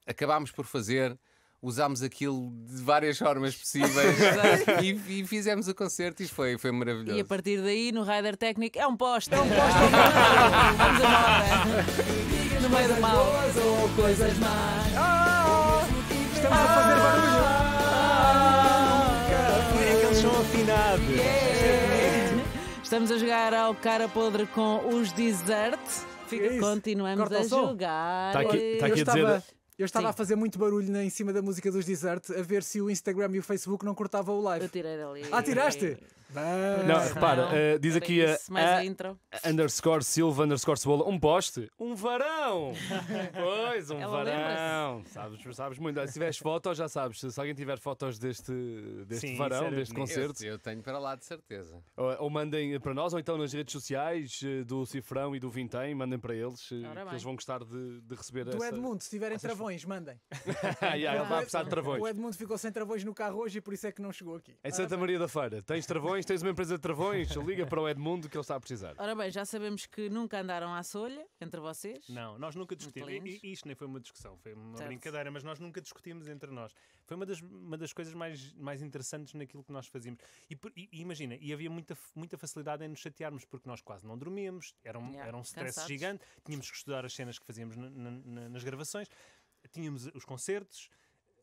Acabámos por fazer usámos aquilo de várias formas possíveis [LAUGHS] e, e, fizemos o concerto e foi, foi maravilhoso. E a partir daí, no Rider Técnico, é um poste, é um poste. [LAUGHS] Vamos embora. No meio do mal. Ou coisas más. Ah, estamos a fazer ah, barulho. é ah. que eles são afinados. Yeah. Estamos a jogar ao cara podre com os desert. É continuamos a jogar. Está aqui, tá aqui a dizer. Eu estava Sim. a fazer muito barulho em cima da música dos Desert a ver se o Instagram e o Facebook não cortavam o live. Eu tirei dali. Ah, tiraste? Não, repara, uh, diz aqui a, a, a, underscore Silva underscore Cebola. Um poste? Um varão! [LAUGHS] pois, um Ela varão. Sabes, sabes muito. Se tiveres fotos, já sabes. Se alguém tiver fotos deste, deste Sim, varão, deste concerto. Eu, eu, tenho para lá, de certeza. Ou, ou, mandem para nós, ou então nas redes sociais eh, do Cifrão e do Vintém, mandem para eles, eh, que eles vão gostar de, de receber do essa. Do Edmundo, se tiverem travões travões, mandem. [LAUGHS] yeah, ele vai precisar de travões. O Edmundo ficou sem travões no carro hoje e por isso é que não chegou aqui. Em Santa ah, Maria da Feira, tens travões, tens uma empresa de travões, liga para o Edmundo que ele está a precisar. Ora bem, já sabemos que nunca andaram à solha entre vocês. Não, nós nunca discutimos. e Isto nem foi uma discussão, foi uma Certo. brincadeira, mas nós nunca discutimos entre nós. Foi uma das, uma das coisas mais, mais interessantes naquilo que nós fazíamos. E, e- imagina, e havia muita, muita facilidade em nos chatearmos, porque nós quase não dormíamos, era um, Yeah, era um stress cansados. gigante, tínhamos que estudar as cenas que fazíamos na- na- nas gravações tínhamos os concertos,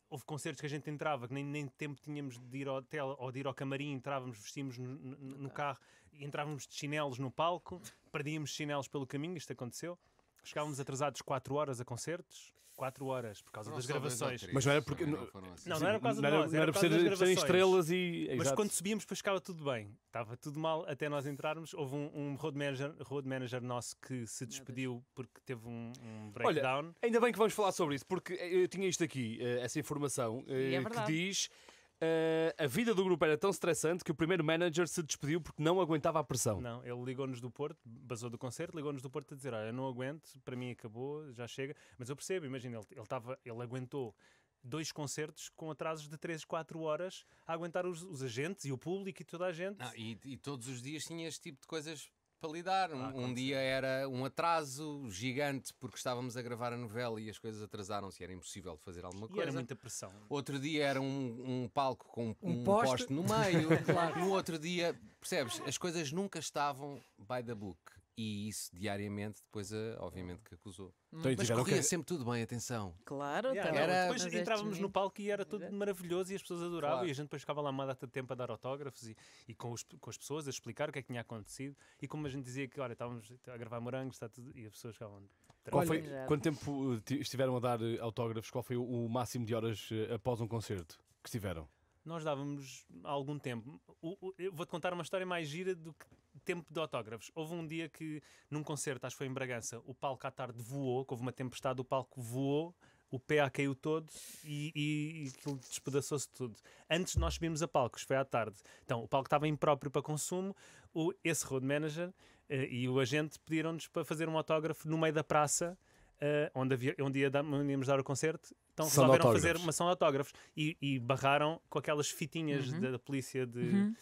houve concertos que a gente entrava, que nem, nem tempo tínhamos de ir ao hotel ou de ir ao camarim, entrávamos, vestíamos no, no, no carro, entrávamos de chinelos no palco, perdíamos chinelos pelo caminho, isto aconteceu. Chegávamos atrasados 4 horas a concertos, 4 horas por causa das gravações. Mas não era porque. Não, assim. não, não, era por causa de nós, era, era por causa estrelas e. Mas Exato. quando subíamos, depois ficava tudo bem. Estava tudo mal até nós entrarmos. Houve um, um road, manager, road manager nosso que se despediu porque teve um, um breakdown. Olha, ainda bem que vamos falar sobre isso, porque eu tinha isto aqui, eh, essa informação, é eh, que diz Uh, a vida do grupo era tão estressante que o primeiro manager se despediu porque não aguentava a pressão. Não, ele ligou-nos do Porto, basou do concerto, ligou-nos do Porto a dizer: Olha, não aguento, para mim acabou, já chega. Mas eu percebo, imagina, ele, ele, ele aguentou dois concertos com atrasos de 3, 4 horas a aguentar os, os agentes e o público e toda a gente. Não, e, e, todos os dias tinha este tipo de coisas para lidar. um, ah, um dia era um atraso gigante porque estávamos a gravar a novela e as coisas atrasaram-se, era impossível de fazer alguma e coisa. Era muita pressão. Outro dia era um, um palco com um, um poste? poste? no meio. [LAUGHS] claro. No outro dia, percebes, as coisas nunca estavam by the book e isso diariamente, depois, eh, obviamente, que acusou. Hum. Então, mas corria que... sempre tudo bem, atenção. Claro, yeah, tá era... depois entrávamos no palco e era tudo era... maravilhoso e as pessoas adoravam claro. e a gente depois ficava lá uma data de tempo a dar autógrafos e, e com, os, com as pessoas a explicar o que é que tinha acontecido e como a gente dizia que, olha, estávamos a gravar morangos está tudo, e as pessoas ficavam... Qual foi, quanto tempo eh, estiveram a dar eh, autógrafos? Qual foi o máximo de horas após um concerto que estiveram? Nós dávamos algum tempo. Vou-te contar uma história mais gira do que tempo de autógrafos. Houve um dia que, num concerto, acho que foi em Bragança, o palco à tarde voou, houve uma tempestade, o palco voou o PA caiu todo e, e, e aquilo despedaçou-se tudo. Antes nós subimos a palcos, foi à tarde. Então o palco estava impróprio para consumo, o, esse road manager uh, e o agente pediram-nos para fazer um autógrafo no meio da praça. Uh, onde, havia, um dia íamos dar o concerto, então são resolveram fazer uma ação de autógrafos e, e, barraram com aquelas fitinhas uhum. da, da, polícia de, uhum.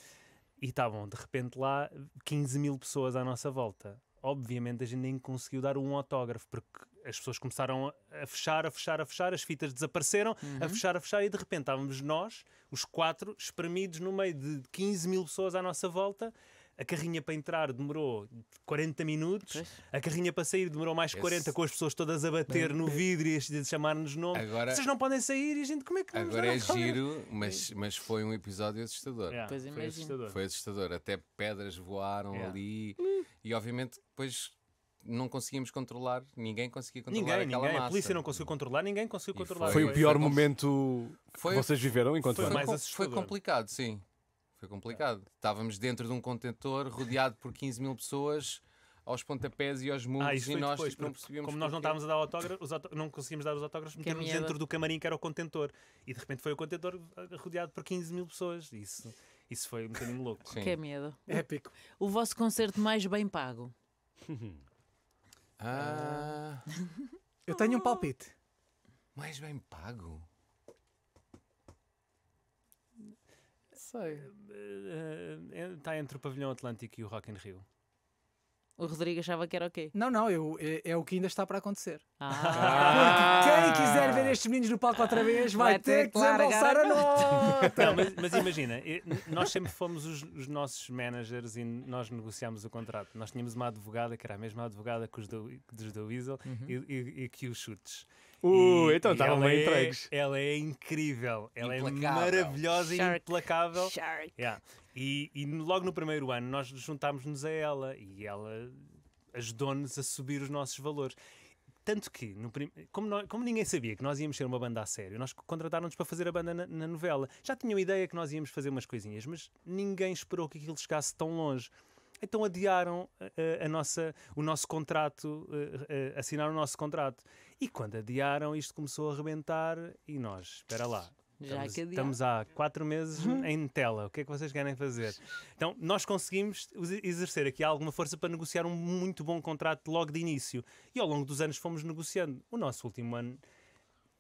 E estavam de repente lá 15 mil pessoas à nossa volta. Obviamente a gente nem conseguiu dar um autógrafo, porque as pessoas começaram a fechar, a fechar, a fechar, as fitas desapareceram, uhum. a fechar, a fechar, e de repente estávamos nós, os quatro, espremidos no meio de 15 mil pessoas à nossa volta, a carrinha para entrar demorou 40 minutos, pois. a carrinha para sair demorou mais Esse... 40 com as pessoas todas a bater Bem... no vidro e a chamar-nos nomes. Agora... Vocês não podem sair e a gente, como é que Agora é giro, mas, mas foi um episódio assustador. Yeah, pois foi assustador. Foi assustador. Até pedras voaram yeah. ali hum. e obviamente depois não conseguimos controlar, ninguém conseguia controlar ninguém, aquela ninguém. Massa. A polícia não conseguiu controlar, ninguém conseguiu e controlar. Foi, foi o pior foi, momento foi, que vocês viveram enquanto foi, mais foi complicado, sim complicado. Estávamos dentro de um contentor rodeado por 15 mil pessoas aos pontapés e aos mundos ah, e nós depois, não percebíamos. Como nós não estávamos a dar autógrafos, não conseguíamos dar os autógrafos, é metemos dentro do camarim que era o contentor. E de repente foi o contentor eh, rodeado por 15 mil pessoas. Isso, isso foi um bocadinho louco. Sim. Que é medo. Épico. O vosso concerto mais bem pago? ah... [LAUGHS] [LAUGHS] Eu tenho um palpite. Mais bem pago? sei. Está eh, eh, entre o Pavilhão Atlântico e o Rock in Rio. O Rodrigo achava que era o quê? Não, não, eu, é, é o que ainda está para acontecer. Ah. [LAUGHS] Porque quem quiser ver estes meninos no palco outra vez vai, vai ter, ter que desembolsar a nota. Não, mas, mas, imagina, eh, nós sempre fomos os, os, nossos managers e nós negociámos o contrato. Nós tínhamos uma advogada que era a mesma advogada que os do, dos da Weasel uhum. e, e, e que os chutes. Uh, então estavam bem é, entregues. Ela é incrível, ela é implacável. é maravilhosa e implacável. Shark. Yeah. E, e logo no primeiro ano nós juntámos-nos a ela e ela ajudou-nos a subir os nossos valores. Tanto que, prim... como, nós, como, ninguém sabia que nós íamos ser uma banda a sério, nós contrataram-nos para fazer a banda na, na novela. Já tinham ideia que nós íamos fazer umas coisinhas, mas ninguém esperou que aquilo chegasse tão longe. Então adiaram eh, eh, a nossa, o nosso contrato, eh, assinaram o nosso contrato. E quando adiaram, isto começou a arrebentar e nós, espera lá. Estamos, estamos, há quatro meses hum? em tela. O que é que vocês querem fazer? Então, nós conseguimos exercer aqui alguma força para negociar um muito bom contrato logo de início. E ao longo dos anos fomos negociando. O nosso último ano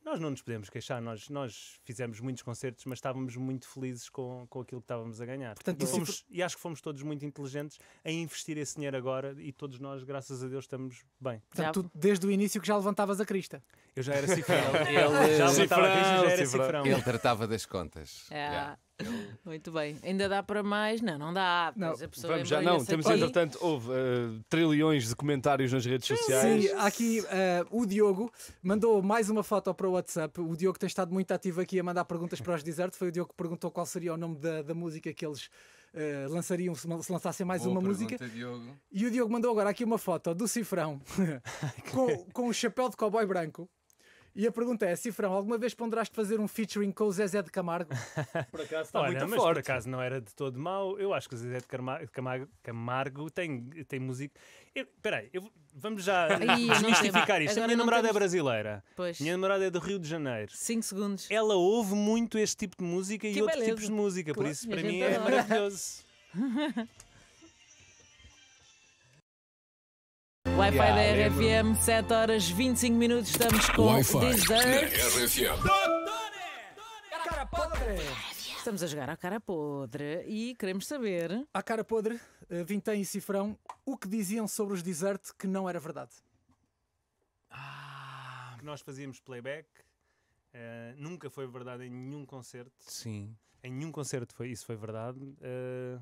nós não nos podemos queixar, nós, nós fizemos muitos concertos, mas estávamos muito felizes com, com aquilo que estávamos a ganhar. Portanto, e, fomos, e acho que fomos todos muito inteligentes em investir esse dinheiro agora e todos nós, graças a Deus, estamos bem. Portanto, tu, desde o início que já levantavas a crista. Eu já era cifrão. [LAUGHS] Ele, já é levantava cifrão, a crista, já era cifrão. cifrão. Ele tratava das contas. É. Yeah. Então, [LAUGHS] muito bem. Ainda dá para mais? Não, não dá. Não, vamos é já não. Temos, aqui. entretanto, houve uh, trilhões de comentários nas redes sociais. Sim, aqui uh, o Diogo mandou mais uma foto para o WhatsApp. O Diogo tem estado muito ativo aqui a mandar perguntas para os desertos. Foi o Diogo que perguntou qual seria o nome da, da música que eles. Uh, lançariam se lançassem mais Boa uma música. Diogo. E o Diogo mandou agora aqui uma foto do Cifrão [LAUGHS] com, com um chapéu de cowboy branco e a pergunta é: Cifrão, alguma vez ponderaste fazer um featuring com o Zezé de Camargo? [LAUGHS] Por acaso está Olha, muito mas forte. por acaso não era de todo mau. Eu acho que o Zezé de Camargo, Camargo, tem, tem música. Espera aí, vamos já desmistificar isto. a minha namorada é temos... é brasileira. Pois. Minha namorada é do Rio de Janeiro. 5 segundos. Ela ouve muito este tipo de música que e beleza. outros tipos de música, claro. por isso para mim é maravilhoso. [LAUGHS] Wi-Fi da RFM, 7 horas 25 minutos, estamos com Dessert. RFM. Estamos a jogar à cara podre e queremos saber. À cara podre, eh, Vintém e Cifrão, o que diziam sobre os desert que não era verdade? Ah. Que Nós fazíamos playback, eh, nunca foi verdade em nenhum concerto. Sim, Em nenhum concerto foi isso foi verdade. Eh,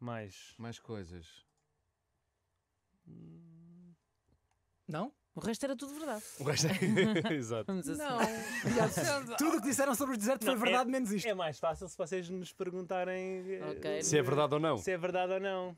mais mais coisas. Hum. Não? O resto era tudo verdade. O resto é... [LAUGHS] Exato. Vamos assim. Não. [LAUGHS] tudo o que disseram sobre o deserto foi é- verdade, é, menos isto. É mais fácil se vocês nos perguntarem eh, okay. se é verdade ou não. Se é verdade ou não.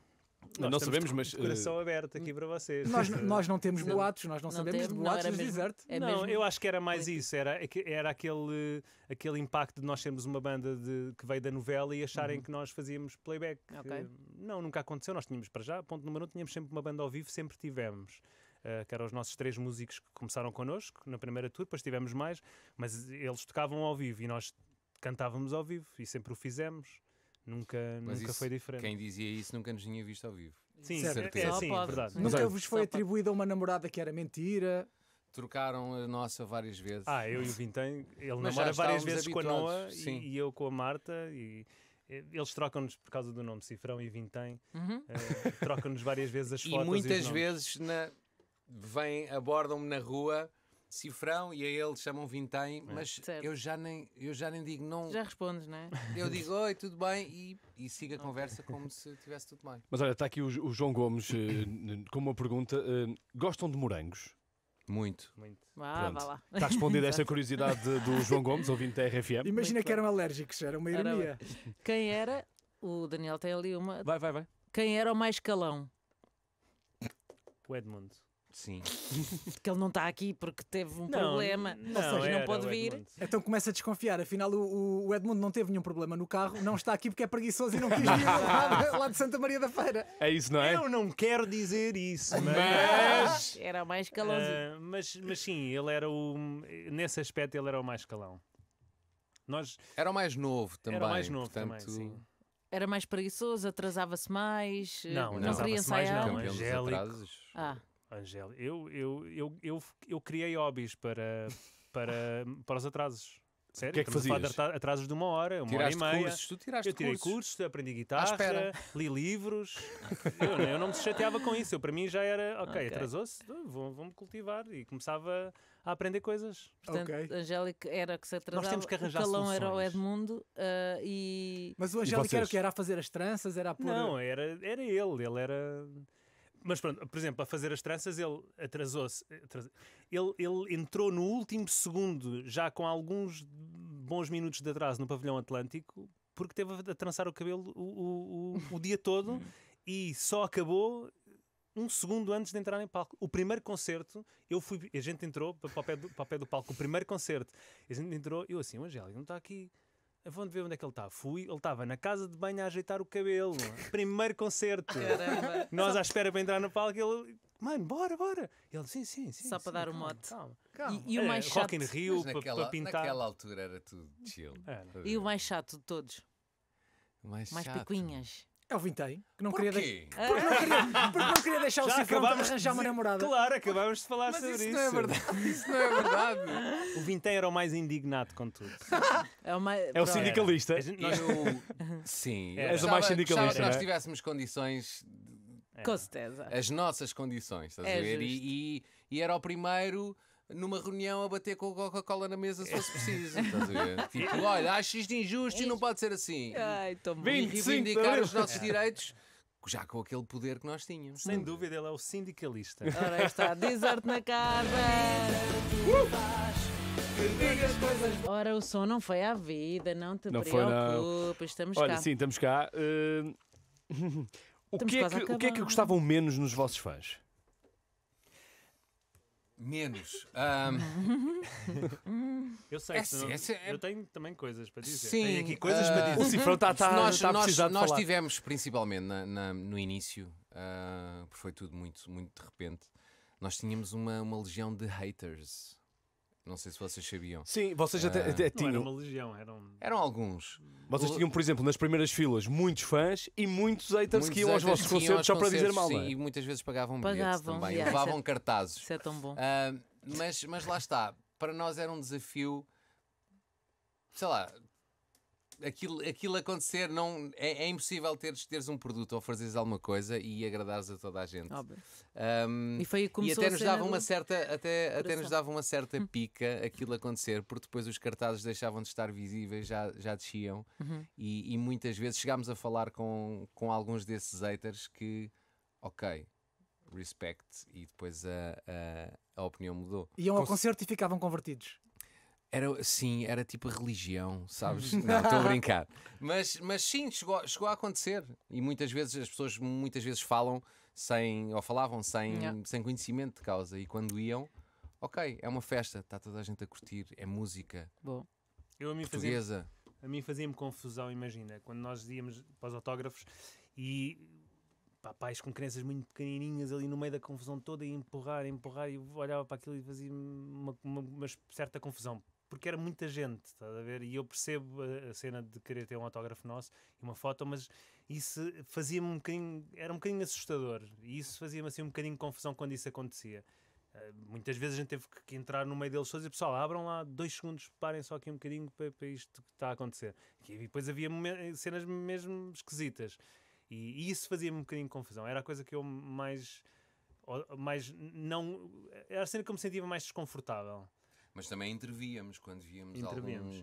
Nós não sabemos, mas. Coração uh... aberto aqui para vocês. Nós, [LAUGHS] nós não temos boatos, nós não, não sabemos de boatos do deserto. É não, mesmo... eu acho que era mais isso. Era, era aquele, aquele impacto de nós sermos uma banda de, que veio da novela e acharem uhum. que nós fazíamos playback. Okay. Não, nunca aconteceu. Nós tínhamos para já, ponto número um, tínhamos sempre uma banda ao vivo, sempre tivemos. Eh, que eram os nossos três músicos que começaram connosco na primeira tour, depois tivemos mais, mas eles tocavam ao vivo e nós cantávamos ao vivo e sempre o fizemos. Nunca, nunca isso, foi diferente. Quem dizia isso nunca nos tinha visto ao vivo. Sim, certeza É, é, sim, é verdade. Nunca vos foi atribuída uma namorada que era mentira. Trocaram a nossa várias vezes. Ah, eu e o Vintém, ele mas namora várias vezes habituados. com a Noa e, eu com a Marta e eles trocam-nos por causa do nome Cifrão e Vintém, uhum. uh, trocam-nos várias vezes as [LAUGHS] fotos. E muitas e vezes na vêm, abordam-me na rua cifrão e a ele chamam vintém, é. mas eu já, nem, eu já nem digo não. Já respondes, não é? [LAUGHS] Eu digo oi, tudo bem e, e sigo a okay. conversa como se tivesse tudo bem. Mas olha, está aqui o, o João Gomes uh, com uma pergunta: uh, gostam de morangos? Muito. Muito. Ah, vá lá. Está respondida esta [LAUGHS] curiosidade do João Gomes, ouvinte da RFM. Imagina Muito que eram alérgicos, era uma ironia. Era... Quem era? O Daniel tem ali uma. Vai, vai, vai. Quem era o mais calão? O Edmundo. Sim. [LAUGHS] que ele não está aqui porque teve um não, problema, não, ou seja, não pode vir. Então começa a desconfiar. Afinal, o, o Edmundo não teve nenhum problema no carro, não está aqui porque é preguiçoso e não quis vir lá, lá, [LAUGHS] de Santa Maria da Feira. É isso, não é? Eu não quero dizer isso, mas. Ah, era mais calãozinho. Uh, ah, mas, mas sim, ele era o. Nesse aspecto, ele era o mais calão. Nós... Era o mais novo também. Era o mais novo portanto... também, sim era mais preguiçoso, atrasava-se mais, não, não queria ensaiar. Mais, não, angélico. Ah. Angélica, eu, eu, eu, eu, eu criei hobbies para, para, [LAUGHS] para os atrasos. Sério? O que é que fazias? Atrasos de uma hora, uma tiraste hora e meia. Cursos, tu tiraste eu tirei cursos, cursos aprendi guitarra, li livros. eu, eu, não me chateava com isso. Eu, para mim já era, ok, okay. atrasou-se, então vou-me cultivar. E começava a aprender coisas. Portanto, okay. Angélica era que se atrasava. Nós temos que arranjar o calão era o Edmundo uh, e... Mas o Angélico era o que? Era a fazer as tranças? Era a pôr... Não, era, era ele. Ele era... Mas pronto, por exemplo, a fazer as tranças ele atrasou-se. ele, ele entrou no último segundo, já com alguns bons minutos de atraso no pavilhão Atlântico, porque teve a trançar o cabelo o, o, o, o dia todo [LAUGHS] e só acabou um segundo antes de entrar em palco. O primeiro concerto, eu fui, a gente entrou para o pé do, para o pé do palco, o primeiro concerto, a gente entrou, eu assim, o Angélico não está aqui Vão ver onde é que ele está. Fui, ele estava na casa de banho a ajeitar o cabelo. É? [LAUGHS] Primeiro concerto. Caramba. Nós à espera para entrar no palco, ele. Mano, bora, bora. Ele, sim, sim, sim. Só para dar calma, o mote. Calma. calma. E, e, o mais chato. É, Rock in Rio, para pintar. Naquela altura era tudo chill. Era. E o mais chato de todos? mais, mais chato. picuinhas. É o Vintém, que não Porquê? queria, de... porque não queria porque não queria deixar Já o Cifrão para arranjar dizer... uma namorada. Claro, acabámos de falar Mas sobre isso. Isso não é verdade. [LAUGHS] Isso não é verdade. o Vintém era o mais indignado com tudo. É o, mais... é o é. sindicalista. Nós... Eu... [LAUGHS] Sim. é És o mais sindicalista. Se nós é? tivéssemos condições. De... Com certeza. As nossas condições, estás é a ver? E, e, e era o primeiro numa reunião a bater com a Coca-Cola na mesa se fosse [LAUGHS] preciso. Estás a ver? [LAUGHS] Tipo, olha, acho isto injusto e não pode ser assim. Ai, E reivindicar os nossos direitos já com aquele poder que nós tínhamos. Sem dúvida, ele é o sindicalista. Ora, aí está, deserto na casa. Uh! Ora, o som não foi à vida, não te não preocupes, estamos Olha, cá. Olha, sim, estamos cá. Uh... [LAUGHS] o, estamos que é que, o que é que gostavam menos nos vossos fãs? Menos. Um... [LAUGHS] eu sei, é assim, não, é, eu tenho também coisas para dizer. Sim, tenho aqui coisas uh... para ah, dizer. O pronto, está está nós, tá nós, nós tivemos, principalmente na, na, no início, uh, porque foi tudo muito, muito de repente, nós tínhamos uma, uma legião de haters. Não sei se vocês sabiam. Sim, vocês até, ah, até tinham. era uma legião, eram. Eram alguns. Vocês tinham, por exemplo, nas primeiras filas muitos fãs e muitos haters Muitos que iam aos vossos concertos só para dizer mal. não é? Sim, e muitas vezes pagavam bilhetes também, levavam é- cartazes. Isso é tão bom. Ah, mas, mas lá está, para nós era um desafio, sei lá, aquilo, aquilo acontecer não, é, é impossível teres, teres um produto ou fazeres alguma coisa e agradares a toda a gente. Um, e, foi, e até nos dava uma certa até, até nos dava uma certa hum. pica aquilo acontecer, porque depois os cartazes deixavam de estar visíveis, já, já desciam uhum. e, e muitas vezes chegámos a falar com, com alguns desses haters que, ok, respect e depois a, a, a opinião mudou. Iam ao Cons... concerto e ficavam convertidos. Era, sim, era tipo religião, sabes? Uhum. Não, estou a brincar. [LAUGHS] Mas, mas sim, chegou, chegou a acontecer. E muitas vezes as pessoas muitas vezes falam sem, ou falavam sem, sem conhecimento de causa. E quando iam, ok, é uma festa, está toda a gente a curtir, é música Bom, Eu a mim fazia portuguesa. A mim fazia-me confusão, imagina, quando nós íamos para os autógrafos e papais com crianças muito pequenininhas ali no meio da confusão toda e empurrar, empurrar e olhava para aquilo e fazia-me uma, uma- uma certa confusão porque era muita gente, estás a ver? E eu percebo a, a cena de querer ter um autógrafo nosso e uma foto, mas isso fazia-me um bocadinho, era um bocadinho assustador e isso fazia-me assim um bocadinho de confusão quando isso acontecia. Uh, muitas vezes a gente teve que entrar no meio deles todos e pessoal, abram lá dois segundos, parem só aqui um bocadinho para, para isto que está a acontecer. E depois havia eh, cenas mesmo esquisitas. E, e isso fazia-me um bocadinho de confusão. Era a coisa que eu mais. mais não. Era a cena que eu me sentia mais desconfortável. Mas também intervíamos quando víamos algum,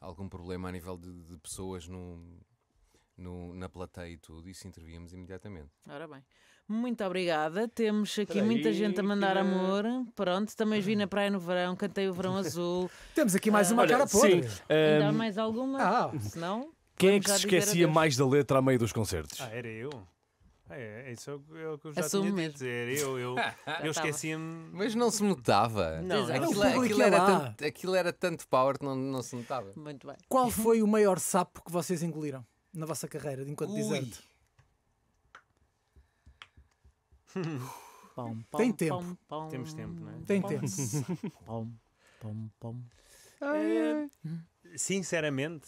algum problema a nível de, de pessoas no, no, na plateia e tudo, isso intervíamos imediatamente. Ora bem, muito obrigada. Temos aqui muita gente a mandar amor. Pronto, também vi na praia no verão, cantei o verão [LAUGHS] azul. Temos aqui mais uma ah, cara podre. Sim, Ainda há mais alguma? Ah. Senão, Quem é que se esquecia mais da letra a meio dos concertos? Ah, era eu. Ah, é, é, isso é o que eu já Assume tinha de dizer. Eu, eu, [LAUGHS] eu tá esqueci-me. Mas não se notava. Não, aquilo, Não, aquilo, é era tanto, aquilo era tanto power que não, não se notava. Muito bem. Qual foi o maior sapo que vocês engoliram na vossa carreira de enquanto Ui. Tem tempo. Temos tempo, não é? Tem tempo. [LAUGHS] É, sinceramente,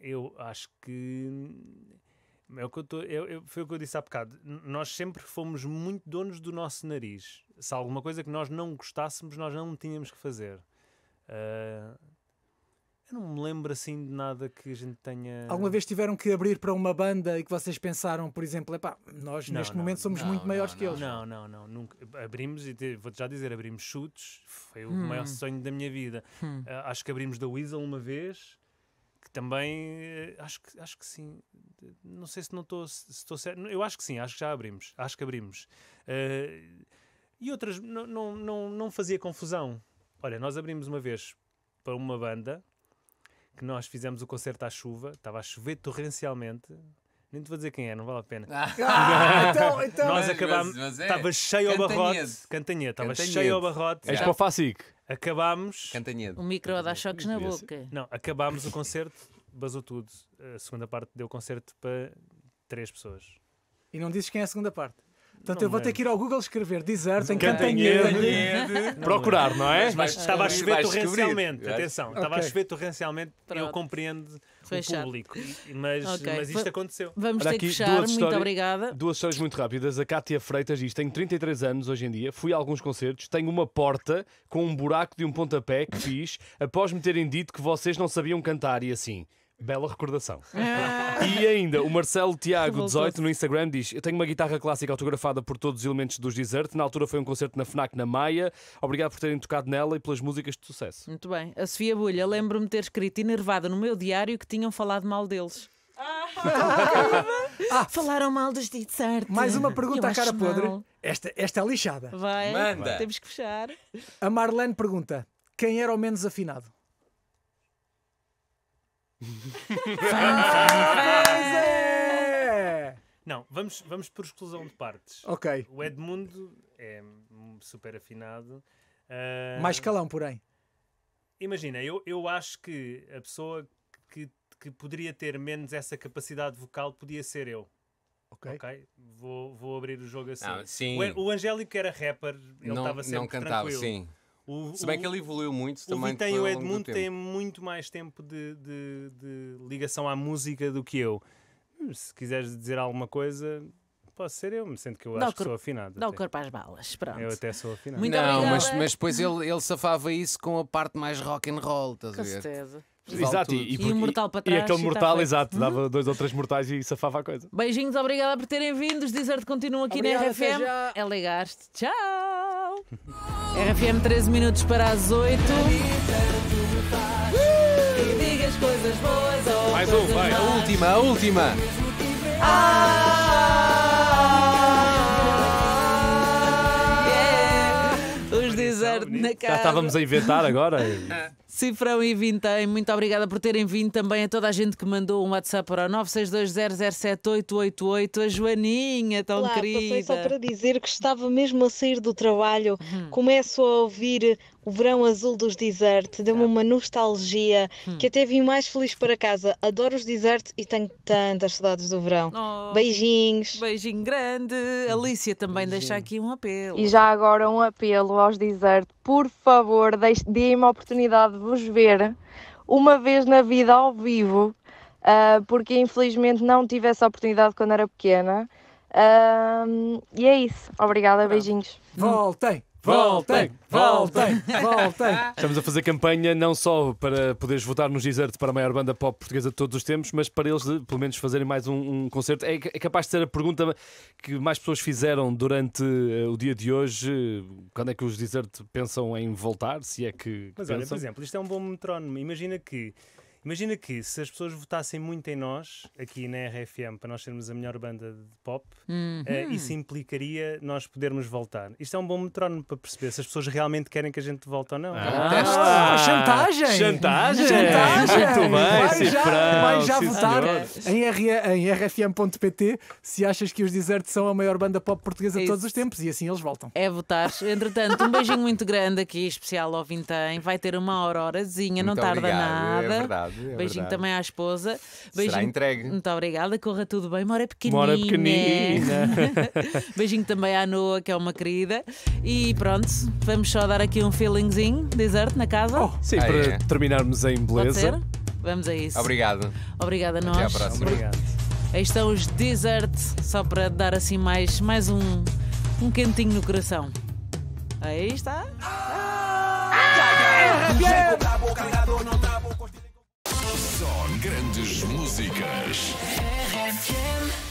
eu acho que é o que eu tô, eu, eu, foi o que eu disse há bocado. Nós sempre fomos muito donos do nosso nariz. Se alguma coisa que nós não gostássemos, nós não tínhamos que fazer. Uh, eu não me lembro assim de nada que a gente tenha. Alguma vez tiveram que abrir para uma banda e que vocês pensaram, por exemplo, epá, nós não, neste não, momento somos não, muito maiores que eles? Não, não, não. Nunca. Abrimos, e vou-te já dizer, abrimos chutes, foi hum. o maior hum. sonho da minha vida. Hum. Uh, acho que abrimos da Weasel uma vez que também eh, acho que, acho que sim. Não sei se não estou se estou certo. Eu acho que sim, acho que já abrimos. Acho que abrimos. Uh, e outras não, não, não, não fazia confusão. Olha, nós abrimos uma vez para uma banda que nós fizemos o concerto à chuva, estava a chover torrencialmente, nem te vou dizer quem é, não vale a pena. Ah, [LAUGHS] ah então, então. Nós acabámos. Estava é. cheio ao barrote. Cantanhete. Estava cheio ao barrote. És para o Facic. Acabámos. Cantanhete. micro a dar choques na boca. Não, acabámos o concerto, basou tudo. A segunda parte deu concerto para três pessoas. E não dizes quem é a segunda parte? Portanto, não eu vou ter que ir ao Google escrever Desert em Cantanhede. [LAUGHS] Procurar, não é? Mas, estava a chover torrencialmente, atenção. Estava a chover torrencialmente, eu compreendo o público. Mas, okay. mas isto aconteceu. Vamos Olha ter que fechar, muito obrigada. Duas histórias muito rápidas. A Cátia Freitas diz: Tenho 33 anos hoje em dia, fui a alguns concertos, tenho uma porta com um buraco de um pontapé que fiz após me terem dito que vocês não sabiam cantar e assim. Bela recordação. Ah. e ainda o Marcelo Tiago18 no Instagram diz: Eu tenho uma guitarra clássica autografada por todos os elementos dos Desert. Na altura foi um concerto na Fnac na Maia. Obrigado por terem tocado nela e pelas músicas de sucesso. Muito bem. A Sofia Bulha, lembro-me ter escrito enervada no meu diário que tinham falado mal deles. Ah, [LAUGHS] Falaram mal dos Desert. Mais uma pergunta à cara podre. Esta, esta é lixada. Vai, Manda. temos que fechar. A Marlene pergunta: quem era o menos afinado? Não, vamos, vamos por exclusão de partes. Ok. O Edmundo é super afinado. Uh, Mais calão, porém. Imagina, eu, eu acho que a pessoa que, que poderia ter menos essa capacidade vocal podia ser eu. Ok. okay? Vou, vou abrir o jogo assim. Ah, sim. O, o Angélico era rapper, ele estava sempre não cantava, tranquilo. Sim o, Se bem o, que ele evoluiu muito também. O Vitem e o Edmundo têm muito mais tempo de, de, de, ligação à música do que eu. Se quiseres dizer alguma coisa, posso ser eu, me sinto que eu dá acho que sou afinado. Dá até. o corpo às balas, pronto. Eu até sou afinado. Muito não, mas, mas depois ele, ele safava isso com a parte mais rock and roll, estás a ver? certeza. Exato, e, e, mortal para trás. E aquele tá mortal, tá exato, dava uhum. dois ou três mortais e safava a coisa. Beijinhos, obrigada por terem vindo. Os Desert continuam aqui obrigada, na RFM. É ligaste. Tchau. [LAUGHS] RFM 13 minutos para as 8. Uh! Mais um, vai. A última, a última. Ah! Na cara. Já estávamos a inventar agora. [LAUGHS] Ah. Cifrão e Vintém, muito obrigada por terem vindo também a toda a gente que mandou um WhatsApp para 962007888, a Joaninha, tão Olá, querida. Foi só para dizer que estava mesmo a sair do trabalho, hum. começo a ouvir o verão azul dos desertos deu-me uma nostalgia hum. que até vim mais feliz para casa. Adoro os desertos e tenho tantas saudades do verão. Oh, Beijinhos. Beijinho grande. Alicia também Beijinho. deixa aqui um apelo. E já agora um apelo aos desertos. Por favor, deem-me a oportunidade de vos ver uma vez na vida ao vivo, uh, porque infelizmente não tive essa oportunidade quando era pequena. Uh, e é isso. Obrigada, beijinhos. Voltem! Voltem, voltem, [LAUGHS] voltem. Estamos a fazer campanha não só para poderes votar nos Desert para a maior banda pop portuguesa de todos os tempos, mas para eles pelo menos fazerem mais um, um concerto. É, é, capaz de ser a pergunta que mais pessoas fizeram durante uh, o dia de hoje. Quando é que os Desert pensam em voltar? Se é que. Mas pensam? olha, por exemplo, isto é um bom metrónomo. Imagina que Imagina que se as pessoas votassem muito em nós, aqui na RFM, para nós sermos a melhor banda de pop, eh, uhum. uh, isso implicaria nós podermos voltar. Isto é um bom metrónomo para perceber se as pessoas realmente querem que a gente volte ou não. Ah, ah, ah chantagem! Chantagem! Chantagem! Muito bem, vai cifrão, já, vai já votar em, em rfm.pt se achas que os Desert são a maior banda pop portuguesa de todos os tempos e assim eles voltam. É votar. Entretanto, um beijinho muito grande aqui, especial ao Vintém. Vai ter uma aurorazinha, muito não tarda obrigado, é nada. É verdade verdade. É Beijinho verdade. também à esposa. Beijinho... Será entregue. Muito obrigada, corra tudo bem. Mora pequenina. Mora pequenina. Beijinho também à Noa, que é uma querida. E pronto, vamos só dar aqui um feelingzinho, deserto na casa. Oh, sim, ah, para é. terminarmos em beleza. Vamos a isso. Obrigado. Obrigada a nós. Até à próxima. Obrigado. Aí estão os Desert, só para dar assim mais, mais um, um quentinho no coração. Aí está. Ah! Ah! Ah! Só grandes músicas. RFM.